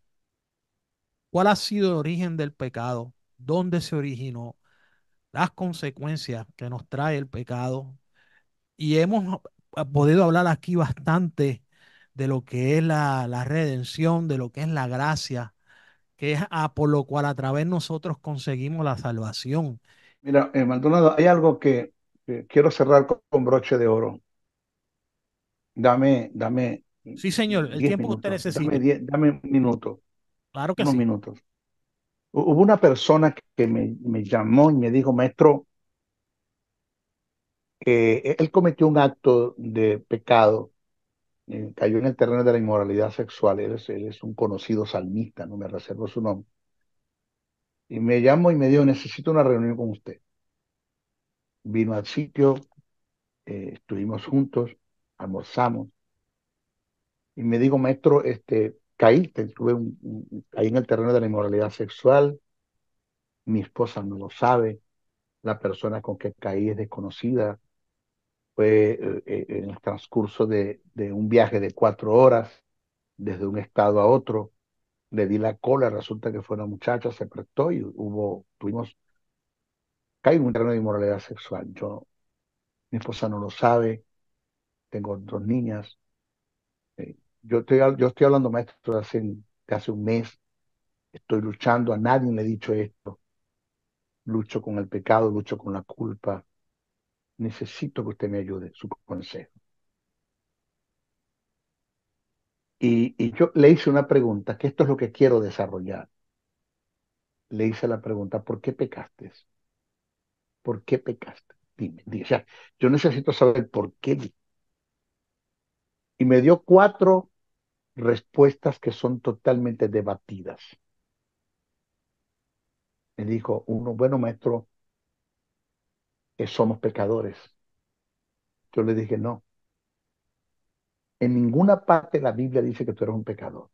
¿Cuál ha sido el origen del pecado? ¿Dónde se originó? Las consecuencias que nos trae el pecado. Y hemos ah, podido hablar aquí bastante de lo que es la redención, de lo que es la gracia, que es a por lo cual a través nosotros conseguimos la salvación. Mira, eh, Maldonado, hay algo que, quiero cerrar con, broche de oro. Dame, dame. Sí, señor, el tiempo que usted necesita. Dame, un minuto. Claro que unos sí. minutos. Hubo una persona que me, me llamó y me dijo, maestro, que e, él cometió un acto de pecado eh, cayó en el terreno de la inmoralidad sexual. Él es, un conocido salmista, no me reservo su nombre. Y me llamó y me dijo, necesito una reunión con usted. Vino al sitio, eh, estuvimos juntos, almorzamos. Y me dijo, maestro, este, caíste, tuve un, caí en el terreno de la inmoralidad sexual, mi esposa no lo sabe, la persona con que caí es desconocida, fue eh, eh, en el transcurso de, un viaje de cuatro horas desde un estado a otro. Le di la cola, resulta que fue una muchacha, se prestó y hubo, tuvimos, caí en un terreno de inmoralidad sexual. Yo, mi esposa no lo sabe, tengo dos niñas. Eh, yo, estoy, yo estoy hablando, maestro, hace, de hace un mes, estoy luchando, a nadie le he dicho esto. Lucho con el pecado, lucho con la culpa, necesito que usted me ayude, su consejo. Y, yo le hice una pregunta, que esto es lo que quiero desarrollar. Le hice la pregunta, ¿por qué pecaste? ¿Por qué pecaste? Dime, dime. yo necesito saber por qué. Y me dio cuatro respuestas que son totalmente debatidas. Me dijo uno, bueno maestro, que somos pecadores. Yo le dije, no. En ninguna parte la Biblia dice que tú eres un pecador.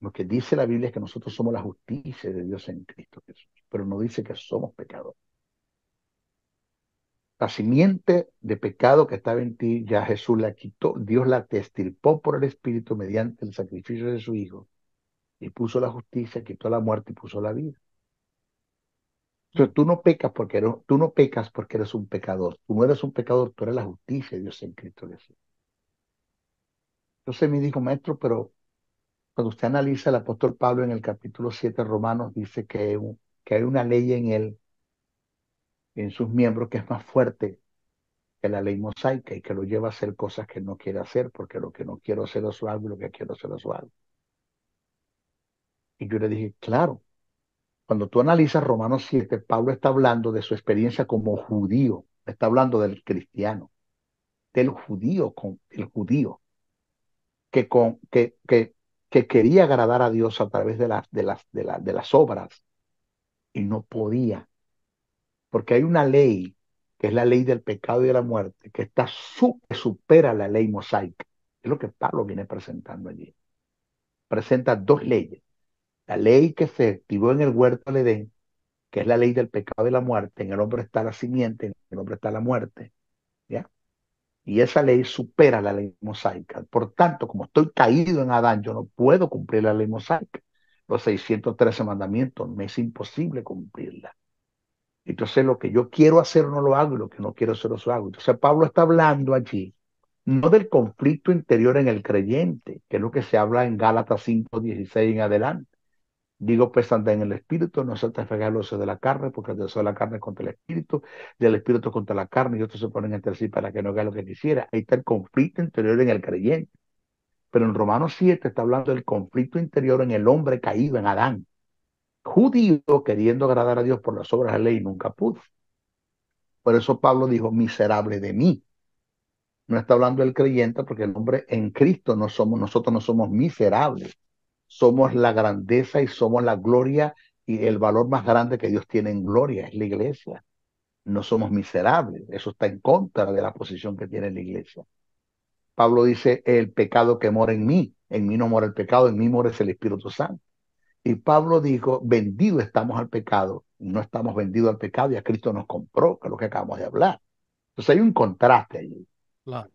Lo que dice la Biblia es que nosotros somos la justicia de Dios en Cristo Jesús, pero no dice que somos pecadores. La simiente de pecado que estaba en ti, ya Jesús la quitó, Dios la te por el Espíritu mediante el sacrificio de su Hijo, y puso la justicia, quitó la muerte y puso la vida. Entonces tú no pecas porque eres, tú no pecas porque eres un pecador. Tú no eres un pecador, tú eres la justicia de Dios en Cristo Jesús. Entonces me dijo, maestro, pero cuando usted analiza el apóstol Pablo en el capítulo 7 Romanos, dice que, que hay una ley en él, en sus miembros, que es más fuerte que la ley mosaica y que lo lleva a hacer cosas que no quiere hacer, porque lo que no quiero hacer es algo y lo que quiero hacer es algo. Y yo le dije, claro, cuando tú analizas Romanos 7, Pablo está hablando de su experiencia como judío, está hablando del cristiano, del judío, con el judío, que, que, que, quería agradar a Dios a través de las, de, las, de, de las obras y no podía, porque hay una ley que es la ley del pecado y de la muerte, que está que supera la ley mosaica. Es lo que Pablo viene presentando allí. Presenta dos leyes. La ley que se activó en el huerto del Edén, que es la ley del pecado y la muerte, en el hombre está la simiente, en el hombre está la muerte. ¿ya? Y esa ley supera la ley mosaica. Por tanto, como estoy caído en Adán, yo no puedo cumplir la ley mosaica. Los 613 mandamientos, me es imposible cumplirla. Entonces lo que yo quiero hacer no lo hago y lo que no quiero hacer lo hago. Entonces Pablo está hablando allí no del conflicto interior en el creyente, que es lo que se habla en Gálatas 5.16 en adelante, Digo, pues en el espíritu, no saltas el los de la carne, porque el deseo de la carne contra el espíritu, del espíritu contra la carne, y otros se ponen entre sí para que no haga lo que quisiera. Ahí está el conflicto interior en el creyente. Pero en Romanos 7 está hablando del conflicto interior en el hombre caído, en Adán. Judío queriendo agradar a Dios por las obras de la ley nunca pudo. Por eso Pablo dijo, miserable de mí. No está hablando del creyente porque el hombre en Cristo no somos, nosotros no somos miserables somos la grandeza y somos la gloria y el valor más grande que Dios tiene en gloria es la iglesia. No somos miserables. Eso está en contra de la posición que tiene la iglesia. Pablo dice, el pecado que mora en mí, en mí no mora el pecado, en mí mora el Espíritu Santo. Y Pablo dijo, vendido estamos al pecado, no estamos vendidos al pecado y a Cristo nos compró, que es lo que acabamos de hablar. Entonces hay un contraste allí.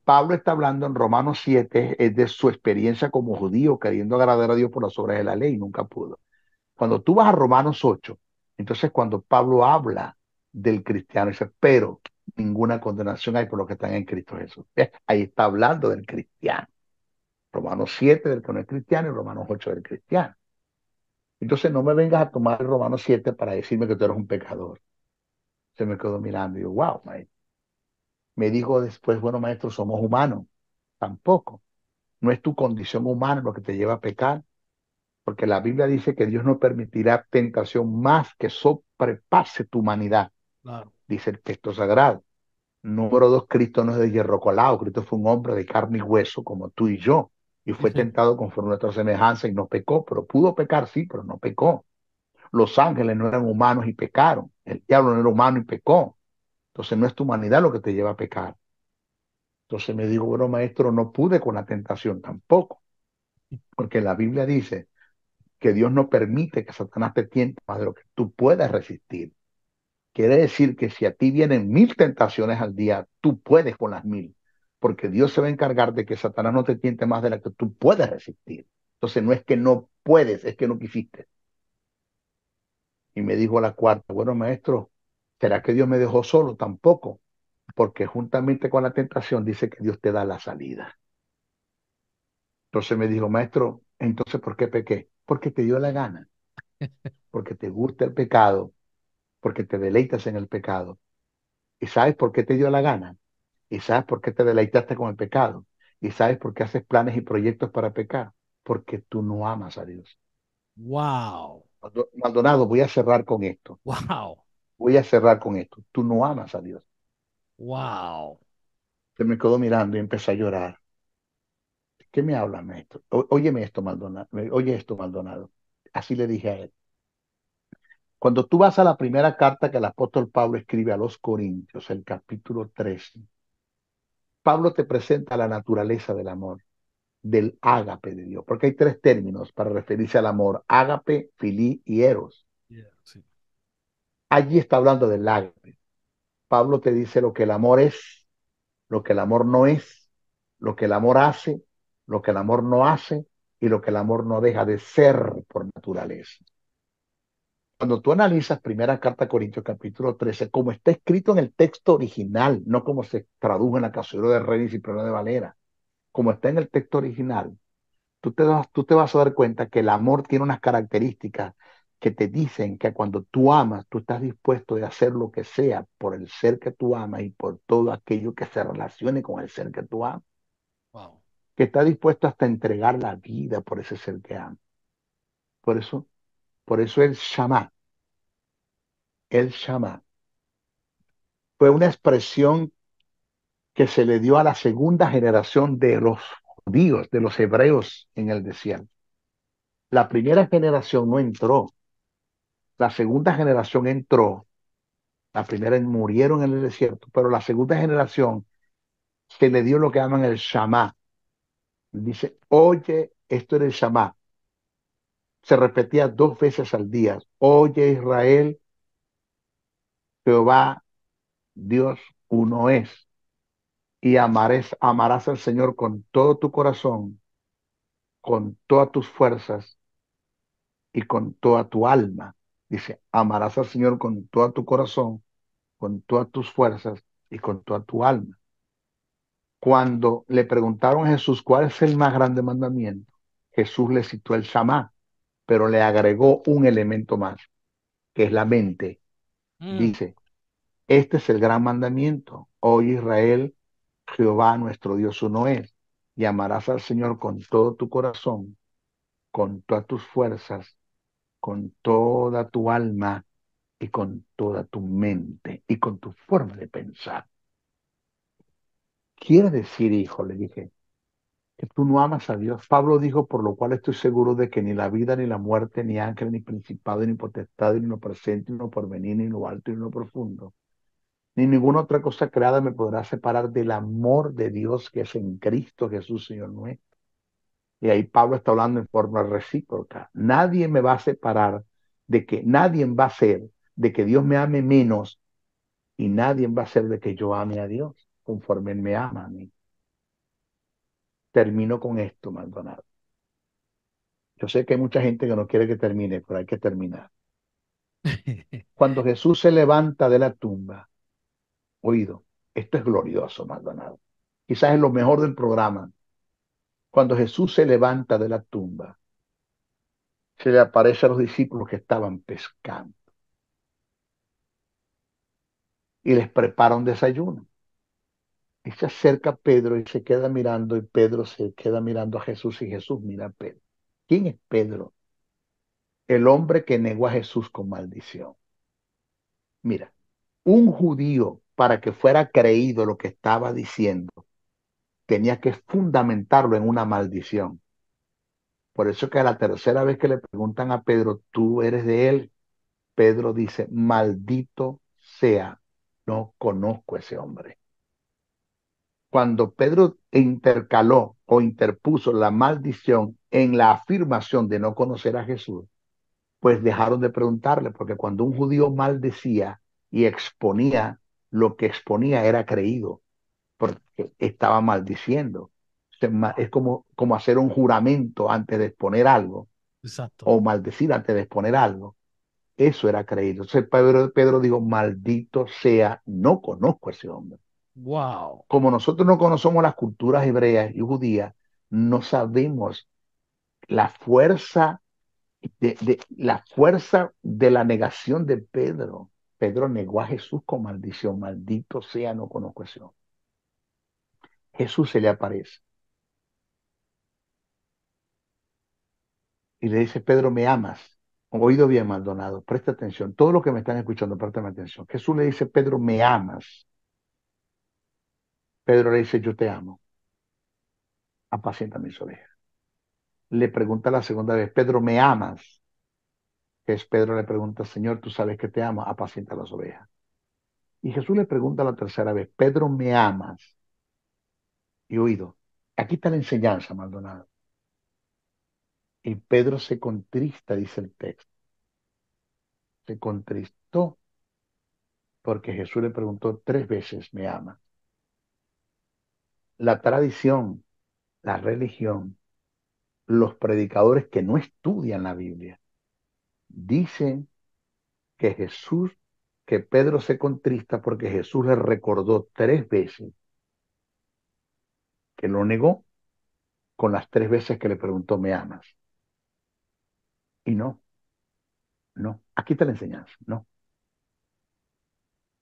Pablo está hablando en Romanos 7 es de su experiencia como judío queriendo agradar a Dios por las obras de la ley, nunca pudo. Cuando tú vas a Romanos 8, entonces cuando Pablo habla del cristiano, dice, pero ninguna condenación hay por los que están en Cristo Jesús. Ahí está hablando del cristiano. Romanos 7 del que no es cristiano y Romanos 8 del cristiano. Entonces no me vengas a tomar Romanos 7 para decirme que tú eres un pecador. Se me quedó mirando y yo, wow, maestro me dijo después, bueno, maestro, somos humanos. Tampoco. No es tu condición humana lo que te lleva a pecar, porque la Biblia dice que Dios no permitirá tentación más que sobrepase tu humanidad, dice el texto sagrado. Número dos, Cristo no es de hierro colado, Cristo fue un hombre de carne y hueso como tú y yo, y fue tentado conforme a nuestra semejanza y no pecó, pero pudo pecar, sí, pero no pecó. Los ángeles no eran humanos y pecaron, el diablo no era humano y pecó, entonces no es tu humanidad lo que te lleva a pecar. Entonces me digo, bueno, maestro, no pude con la tentación tampoco. Porque la Biblia dice que Dios no permite que Satanás te tiente más de lo que tú puedas resistir. Quiere decir que si a ti vienen mil tentaciones al día, tú puedes con las mil. Porque Dios se va a encargar de que Satanás no te tiente más de la que tú puedas resistir. Entonces no es que no puedes, es que no quisiste. Y me dijo la cuarta, bueno, maestro, ¿Será que Dios me dejó solo? Tampoco, porque juntamente con la tentación dice que Dios te da la salida. Entonces me dijo, maestro, entonces ¿por qué pequé? Porque te dio la gana, porque te gusta el pecado, porque te deleitas en el pecado. ¿Y sabes por qué te dio la gana? ¿Y sabes por qué te deleitaste con el pecado? ¿Y sabes por qué haces planes y proyectos para pecar? Porque tú no amas a Dios. Wow. Maldonado, voy a cerrar con esto. Wow voy a cerrar con esto. Tú no amas a Dios. Wow. Se me quedó mirando y empecé a llorar. ¿Qué me habla, esto? óyeme esto, Maldonado. Oye esto, Maldonado. Así le dije a él. Cuando tú vas a la primera carta que el apóstol Pablo escribe a los Corintios, el capítulo 13, Pablo te presenta la naturaleza del amor, del ágape de Dios, porque hay tres términos para referirse al amor, ágape, filí y eros. sí. Allí está hablando del ángel. Pablo te dice lo que el amor es, lo que el amor no es, lo que el amor hace, lo que el amor no hace y lo que el amor no deja de ser por naturaleza. Cuando tú analizas primera carta a Corintios capítulo 13, como está escrito en el texto original, no como se tradujo en la casuera de Reyes y Primera de Valera, como está en el texto original, tú te, tú te vas a dar cuenta que el amor tiene unas características que te dicen que cuando tú amas, tú estás dispuesto de hacer lo que sea por el ser que tú amas y por todo aquello que se relacione con el ser que tú amas. Que está dispuesto hasta entregar la vida por ese ser que ama Por eso, por eso el Shama, el Shama, fue una expresión que se le dio a la segunda generación de los judíos, de los hebreos en el desierto. La primera generación no entró la segunda generación entró, la primera murieron en el desierto, pero la segunda generación se le dio lo que llaman el shamá. Dice, oye, esto es el shamá. Se repetía dos veces al día. Oye Israel, Jehová, Dios uno es. Y amarás, amarás al Señor con todo tu corazón, con todas tus fuerzas y con toda tu alma. Dice, amarás al Señor con todo tu corazón, con todas tus fuerzas y con toda tu alma. Cuando le preguntaron a Jesús cuál es el más grande mandamiento, Jesús le citó el Shama, pero le agregó un elemento más, que es la mente. Mm. Dice, este es el gran mandamiento. Hoy oh, Israel, Jehová nuestro Dios uno es. Y amarás al Señor con todo tu corazón, con todas tus fuerzas con toda tu alma y con toda tu mente y con tu forma de pensar. Quiere decir, hijo, le dije, que tú no amas a Dios. Pablo dijo, por lo cual estoy seguro de que ni la vida, ni la muerte, ni ángel, ni principado, ni potestad, ni lo presente, ni lo porvenir, ni lo alto, ni lo profundo, ni ninguna otra cosa creada me podrá separar del amor de Dios que es en Cristo Jesús, Señor nuestro. Y ahí Pablo está hablando en forma recíproca. Nadie me va a separar de que nadie va a ser de que Dios me ame menos y nadie va a ser de que yo ame a Dios conforme Él me ama a mí. Termino con esto, Maldonado. Yo sé que hay mucha gente que no quiere que termine, pero hay que terminar. Cuando Jesús se levanta de la tumba, oído, esto es glorioso, Maldonado. Quizás es lo mejor del programa cuando Jesús se levanta de la tumba, se le aparece a los discípulos que estaban pescando. Y les prepara un desayuno. Y se acerca Pedro y se queda mirando, y Pedro se queda mirando a Jesús, y Jesús mira a Pedro. ¿Quién es Pedro? El hombre que negó a Jesús con maldición. Mira, un judío, para que fuera creído lo que estaba diciendo, tenía que fundamentarlo en una maldición. Por eso que a la tercera vez que le preguntan a Pedro, ¿tú eres de él? Pedro dice, maldito sea, no conozco a ese hombre. Cuando Pedro intercaló o interpuso la maldición en la afirmación de no conocer a Jesús, pues dejaron de preguntarle, porque cuando un judío maldecía y exponía, lo que exponía era creído porque estaba maldiciendo. Es como, como hacer un juramento antes de exponer algo. Exacto. O maldecir antes de exponer algo. Eso era creído. Entonces Pedro, dijo, maldito sea, no conozco a ese hombre. Wow. Como nosotros no conocemos las culturas hebreas y judías, no sabemos la fuerza de, la fuerza de la negación de Pedro. Pedro negó a Jesús con maldición. Maldito sea, no conozco a ese hombre. Jesús se le aparece. Y le dice, Pedro, me amas. Oído bien, Maldonado, presta atención. Todos los que me están escuchando, préstame atención. Jesús le dice, Pedro, me amas. Pedro le dice, yo te amo. Apacienta mis ovejas. Le pregunta la segunda vez, Pedro, ¿me amas? Pedro le pregunta, Señor, tú sabes que te amo, apacienta las ovejas. Y Jesús le pregunta la tercera vez, Pedro, ¿me amas? y oído. Aquí está la enseñanza, Maldonado. Y Pedro se contrista, dice el texto. Se contristó porque Jesús le preguntó tres veces, ¿me ama? La tradición, la religión, los predicadores que no estudian la Biblia, dicen que Jesús, que Pedro se contrista porque Jesús le recordó tres veces que lo negó con las tres veces que le preguntó, ¿me amas? Y no, no, aquí te la enseñas, no.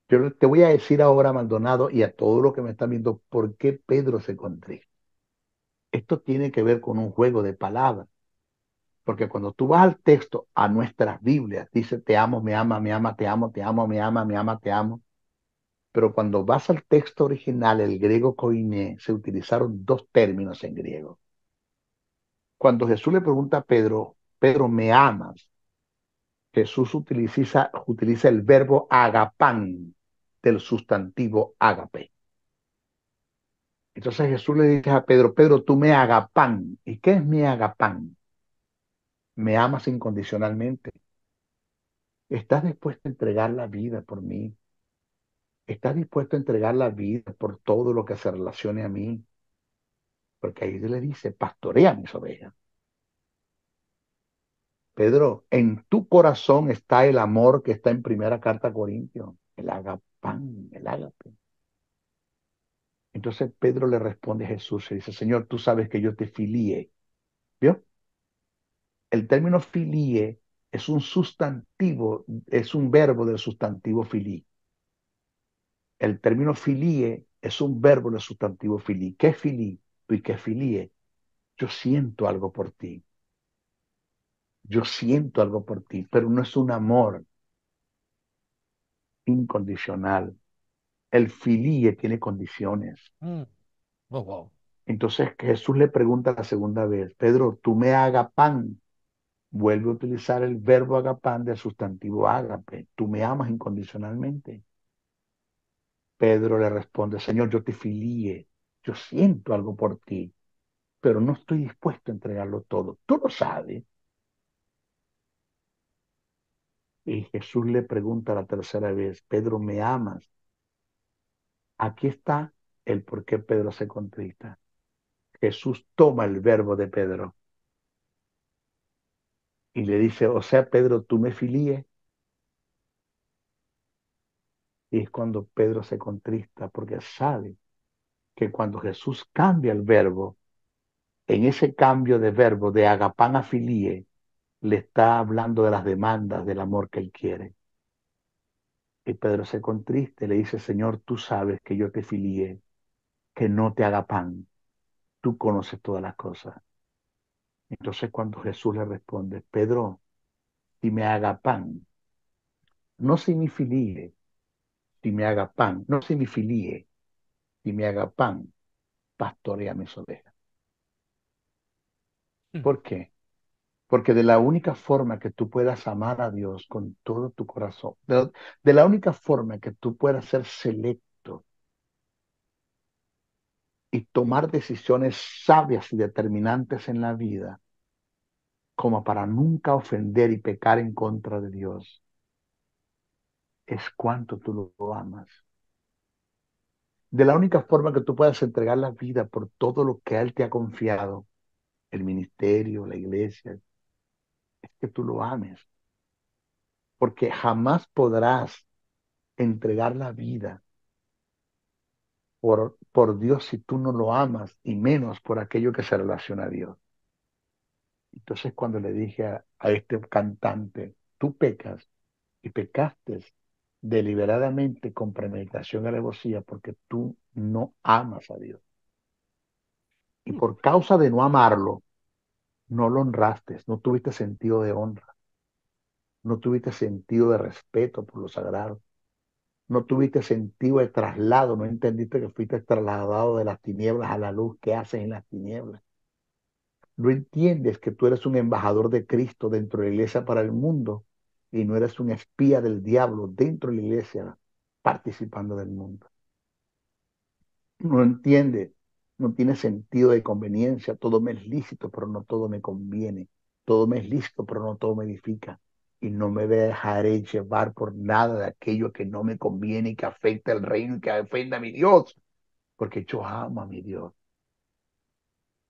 Yo te voy a decir ahora, Maldonado, y a todo lo que me están viendo, por qué Pedro se contrista. Esto tiene que ver con un juego de palabras. Porque cuando tú vas al texto, a nuestras Biblias, dice, te amo, me ama, me ama, te amo, te amo, me ama, me ama, te amo pero cuando vas al texto original, el griego koiné, se utilizaron dos términos en griego. Cuando Jesús le pregunta a Pedro, Pedro, ¿me amas? Jesús utiliza, utiliza el verbo agapán del sustantivo agape. Entonces Jesús le dice a Pedro, Pedro, tú me agapán. ¿Y qué es mi agapán? Me amas incondicionalmente. Estás dispuesto a entregar la vida por mí. ¿Estás dispuesto a entregar la vida por todo lo que se relacione a mí? Porque ahí le dice, pastorea mis ovejas. Pedro, en tu corazón está el amor que está en primera carta a Corintios, el agapán, el ágape. Entonces Pedro le responde a Jesús y dice, Señor, tú sabes que yo te filié. ¿Vio? El término filie es un sustantivo, es un verbo del sustantivo filí el término filie es un verbo en el sustantivo filí. ¿Qué filí? y qué filie. Yo siento algo por ti. Yo siento algo por ti, pero no es un amor incondicional. El filie tiene condiciones. Mm. Oh, Entonces Jesús le pregunta la segunda vez, Pedro, tú me pan. Vuelve a utilizar el verbo agapan del sustantivo ágape. Tú me amas incondicionalmente. Pedro le responde, Señor, yo te filié, yo siento algo por ti, pero no estoy dispuesto a entregarlo todo. Tú lo sabes. Y Jesús le pregunta la tercera vez, Pedro, ¿me amas? Aquí está el por qué Pedro se contrita. Jesús toma el verbo de Pedro y le dice, o sea, Pedro, tú me filíes, y es cuando Pedro se contrista porque sabe que cuando Jesús cambia el verbo, en ese cambio de verbo de agapán a filíe le está hablando de las demandas del amor que él quiere. Y Pedro se contriste, le dice, Señor, tú sabes que yo te filíe que no te haga pan, tú conoces todas las cosas. Entonces cuando Jesús le responde, Pedro, si me haga pan, no si me y me haga pan, no se me haga pan, pastorea mis ovejas. Hmm. ¿Por qué? Porque de la única forma que tú puedas amar a Dios con todo tu corazón, de la única forma que tú puedas ser selecto y tomar decisiones sabias y determinantes en la vida, como para nunca ofender y pecar en contra de Dios, es cuánto tú lo amas. De la única forma que tú puedas entregar la vida por todo lo que Él te ha confiado, el ministerio, la iglesia, es que tú lo ames. Porque jamás podrás entregar la vida por, por Dios si tú no lo amas y menos por aquello que se relaciona a Dios. Entonces cuando le dije a, a este cantante, tú pecas y pecaste deliberadamente con premeditación y alevosía porque tú no amas a Dios. Y mm. por causa de no amarlo, no lo honraste, no tuviste sentido de honra, no tuviste sentido de respeto por lo sagrado, no tuviste sentido de traslado, no entendiste que fuiste trasladado de las tinieblas a la luz, que hace en las tinieblas? No entiendes que tú eres un embajador de Cristo dentro de la iglesia para el mundo y no eres un espía del diablo dentro de la iglesia participando del mundo. No entiende, no tiene sentido de conveniencia, todo me es lícito, pero no todo me conviene, todo me es lícito, pero no todo me edifica, y no me dejaré llevar por nada de aquello que no me conviene y que afecta al reino y que ofenda a mi Dios, porque yo amo a mi Dios.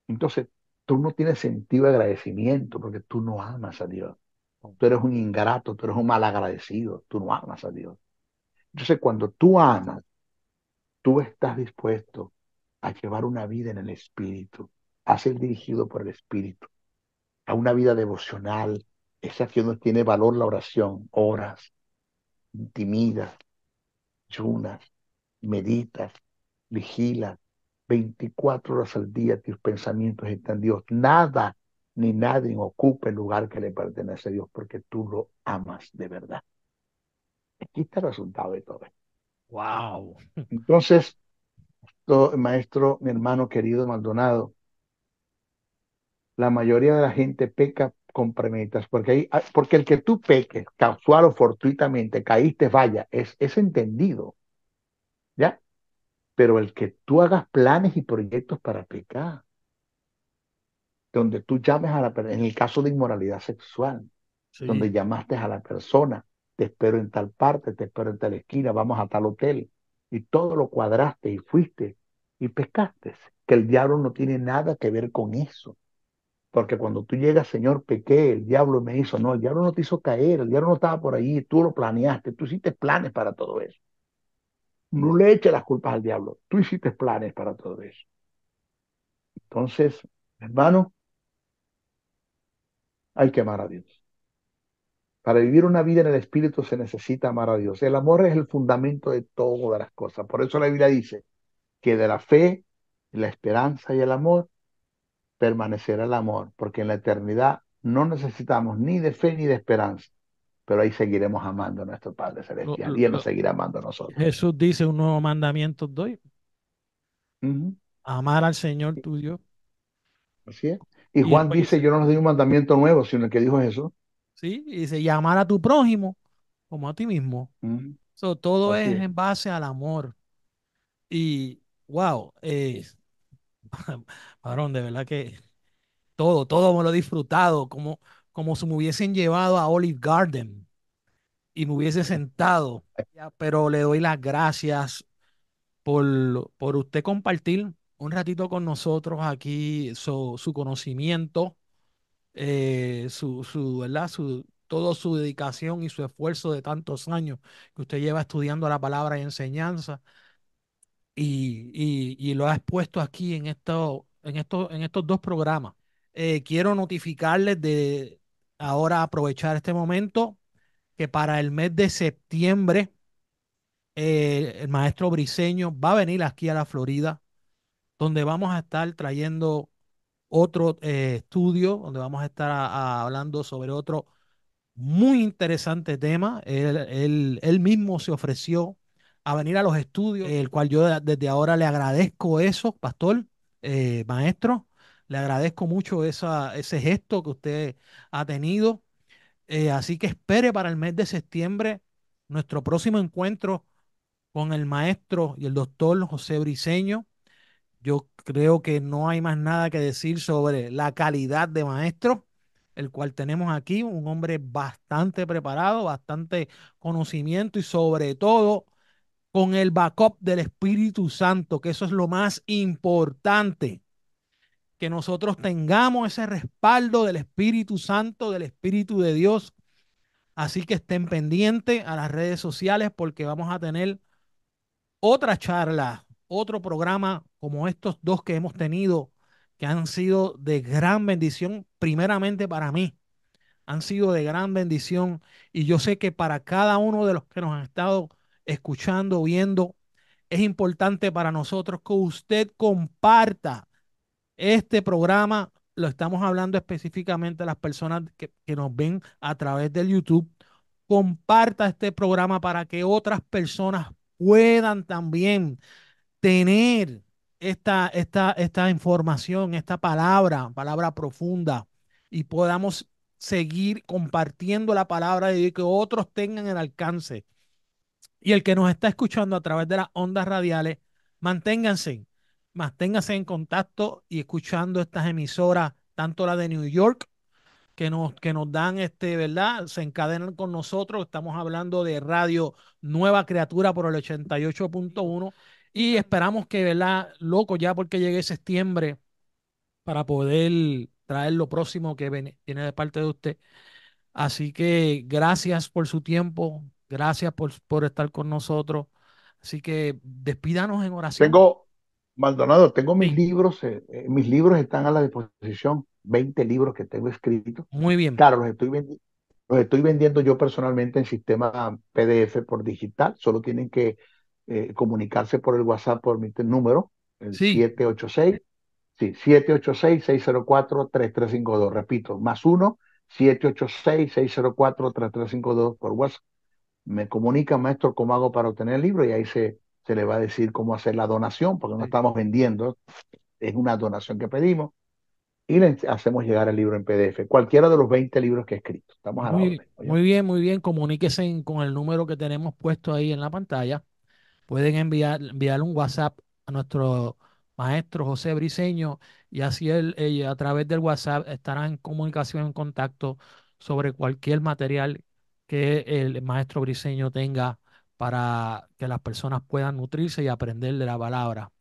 Entonces, tú no tienes sentido de agradecimiento porque tú no amas a Dios tú eres un ingrato, tú eres un malagradecido, tú no amas a Dios. Entonces, cuando tú amas, tú estás dispuesto a llevar una vida en el Espíritu, a ser dirigido por el Espíritu, a una vida devocional, esa que no tiene valor la oración, horas, intimidas, yunas, meditas, vigilas, 24 horas al día tus pensamientos están en Dios. Nada ni nadie ocupe el lugar que le pertenece a Dios porque tú lo amas de verdad. Aquí está el resultado de todo ¡Wow! Entonces, maestro, mi hermano querido Maldonado, la mayoría de la gente peca con premeditas, porque, ah, porque el que tú peques, casual o fortuitamente, caíste, vaya, es, es entendido. ¿Ya? Pero el que tú hagas planes y proyectos para pecar, donde tú llames a la persona, en el caso de inmoralidad sexual, donde llamaste a la persona, te espero en tal parte, te espero en tal esquina, vamos a tal hotel, y todo lo cuadraste y fuiste y pescaste, que el diablo no tiene nada que ver con eso. Porque cuando tú llegas, Señor, pequé, el diablo me hizo, no, el diablo no te hizo caer, el diablo no estaba por ahí, tú lo planeaste, tú hiciste planes para todo eso. No le eches las culpas al diablo, tú hiciste planes para todo eso. Entonces, hermano, hay que amar a Dios. Para vivir una vida en el Espíritu se necesita amar a Dios. El amor es el fundamento de todas las cosas. Por eso la Biblia dice que de la fe, la esperanza y el amor permanecerá el amor, porque en la eternidad no necesitamos ni de fe ni de esperanza, pero ahí seguiremos amando a nuestro Padre Celestial y Él nos seguirá amando a nosotros. Jesús dice un nuevo mandamiento doy. Amar al Señor tu Dios Así es. Y, Juan dice, yo no les doy un mandamiento nuevo, sino que dijo eso. Sí, y dice, llamar a tu prójimo como a ti mismo. todo es, en base al amor. Y, wow, eh, de verdad que todo, todo me lo he disfrutado, como, como si me hubiesen llevado a Olive Garden y me hubiese sentado. Pero le doy las gracias por, por usted compartir un ratito con nosotros aquí, su conocimiento, eh, su, todo su dedicación y su esfuerzo de tantos años que usted lleva estudiando la palabra y enseñanza y, lo ha expuesto aquí en, en, en estos dos programas. Eh, quiero notificarles de ahora aprovechar este momento que para el mes de septiembre eh, el maestro Briseño va a venir aquí a la Florida donde vamos a estar trayendo otro eh, estudio, donde vamos a estar hablando sobre otro muy interesante tema. Él, mismo se ofreció a venir a los estudios, el cual yo desde ahora le agradezco eso, pastor, eh, maestro. Le agradezco mucho ese gesto que usted ha tenido. Eh, así que espere para el mes de septiembre nuestro próximo encuentro con el maestro y el doctor José Briceño yo creo que no hay más nada que decir sobre la calidad de maestro, el cual tenemos aquí, un hombre bastante preparado, bastante conocimiento y sobre todo con el backup del Espíritu Santo, que eso es lo más importante, que nosotros tengamos ese respaldo del Espíritu Santo, del Espíritu de Dios. Así que estén pendientes a las redes sociales porque vamos a tener otra charla otro programa como estos dos que hemos tenido, que han sido de gran bendición, primeramente para mí. Han sido de gran bendición y yo sé que para cada uno de los que nos han estado escuchando, viendo, es importante para nosotros que usted comparta este programa. Lo estamos hablando específicamente a las personas que, que, nos ven a través del YouTube. Comparta este programa para que otras personas puedan también tener esta, esta, esta información, esta palabra, palabra profunda, y podamos seguir compartiendo la palabra y que otros tengan el alcance. Y el que nos está escuchando a través de las ondas radiales, manténganse, manténganse en contacto y escuchando estas emisoras, tanto la de New York, que nos, que nos dan, este, ¿verdad? Se encadenan con nosotros. Estamos hablando de Radio Nueva Criatura por el 88.1 y esperamos que, ¿verdad? Loco, ya porque llegue septiembre para poder traer lo próximo que viene de parte de usted. Así que gracias por su tiempo, gracias por, por estar con nosotros. Así que despídanos en oración. Tengo, Maldonado, tengo mis libros, eh, eh, mis libros están a la disposición, 20 libros que tengo escritos. Muy bien. Claro, los estoy, los estoy vendiendo yo personalmente en sistema PDF por digital, solo tienen que eh, comunicarse por el WhatsApp por mi número, el 786, sí, 786-604-3352, repito, más uno, 786-604-3352 por WhatsApp. Me comunica, maestro, cómo hago para obtener el libro y ahí se, se le va a decir cómo hacer la donación, porque no estamos vendiendo, es una donación que pedimos, y le hacemos llegar el libro en PDF, cualquiera de los 20 libros que he escrito. Estamos a muy, muy bien, muy bien, comuníquese con el número que tenemos puesto ahí en la pantalla pueden enviar, enviar un WhatsApp a nuestro maestro José Briseño y así él, a través del WhatsApp estarán en comunicación, en contacto sobre cualquier material que el maestro Briseño tenga para que las personas puedan nutrirse y aprender de la palabra.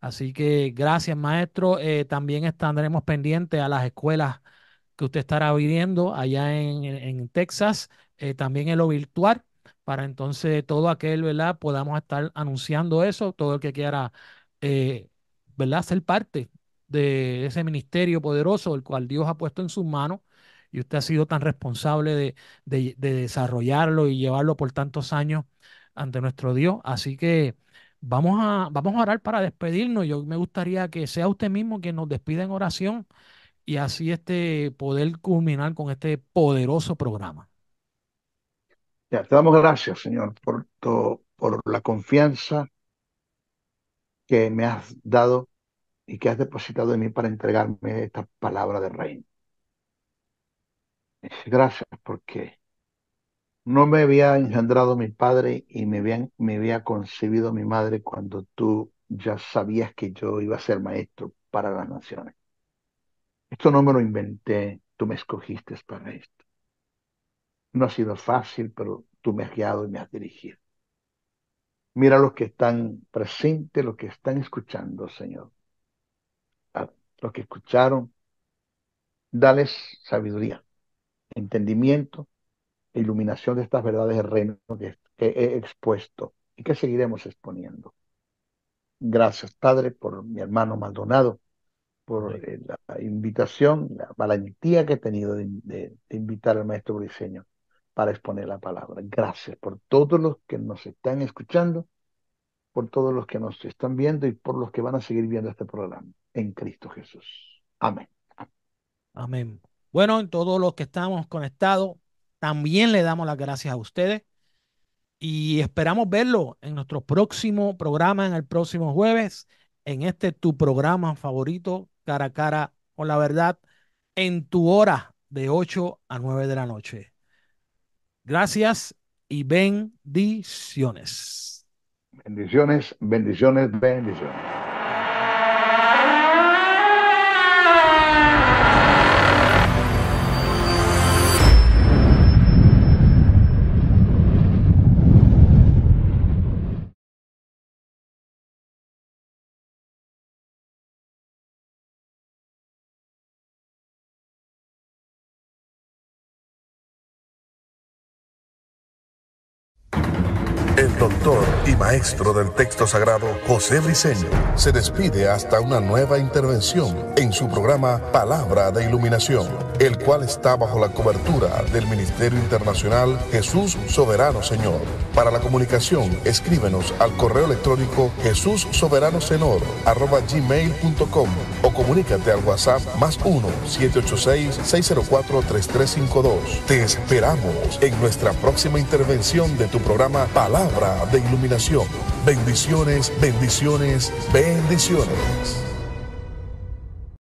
Así que gracias, maestro. Eh, también estaremos pendientes a las escuelas que usted estará viviendo allá en, Texas, eh, también en lo virtual para entonces todo aquel, ¿verdad? Podamos estar anunciando eso, todo el que quiera, eh, ¿verdad? Ser parte de ese ministerio poderoso, el cual Dios ha puesto en sus manos y usted ha sido tan responsable de, desarrollarlo y llevarlo por tantos años ante nuestro Dios. Así que vamos a, vamos a orar para despedirnos. Yo me gustaría que sea usted mismo quien nos despida en oración y así este poder culminar con este poderoso programa te damos gracias, Señor, por, la confianza que me has dado y que has depositado en mí para entregarme esta palabra de reino. Gracias porque no me había engendrado mi padre y me me había concebido mi madre cuando tú ya sabías que yo iba a ser maestro para las naciones. Esto no me lo inventé, tú me escogiste para esto. No ha sido fácil, pero tú me has guiado y me has dirigido. Mira los que están presentes, los que están escuchando, Señor. A los que escucharon, dales sabiduría, entendimiento e iluminación de estas verdades del reino que he expuesto y que seguiremos exponiendo. Gracias, Padre, por mi hermano Maldonado, por eh, la invitación, la valentía que he tenido de, de invitar al maestro Briseño para exponer la palabra. Gracias por todos los que nos están escuchando, por todos los que nos están viendo y por los que van a seguir viendo este programa. En Cristo Jesús. Amén. Amén. Bueno, en todos los que estamos conectados, también le damos las gracias a ustedes y esperamos verlo en nuestro próximo programa, en el próximo jueves, en este tu programa favorito, cara a cara con la verdad, en tu hora de 8 a 9 de la noche. Gracias y bendiciones. Bendiciones, bendiciones, bendiciones. maestro del texto sagrado José Briceño se despide hasta una nueva intervención en su programa Palabra de Iluminación, el cual está bajo la cobertura del Ministerio Internacional Jesús Soberano Señor. Para la comunicación, escríbenos al correo electrónico Jesús Soberano Señor gmail.com o comunícate al WhatsApp más 1-786-604-3352. Te esperamos en nuestra próxima intervención de tu programa Palabra de Iluminación Bendiciones, bendiciones, bendiciones.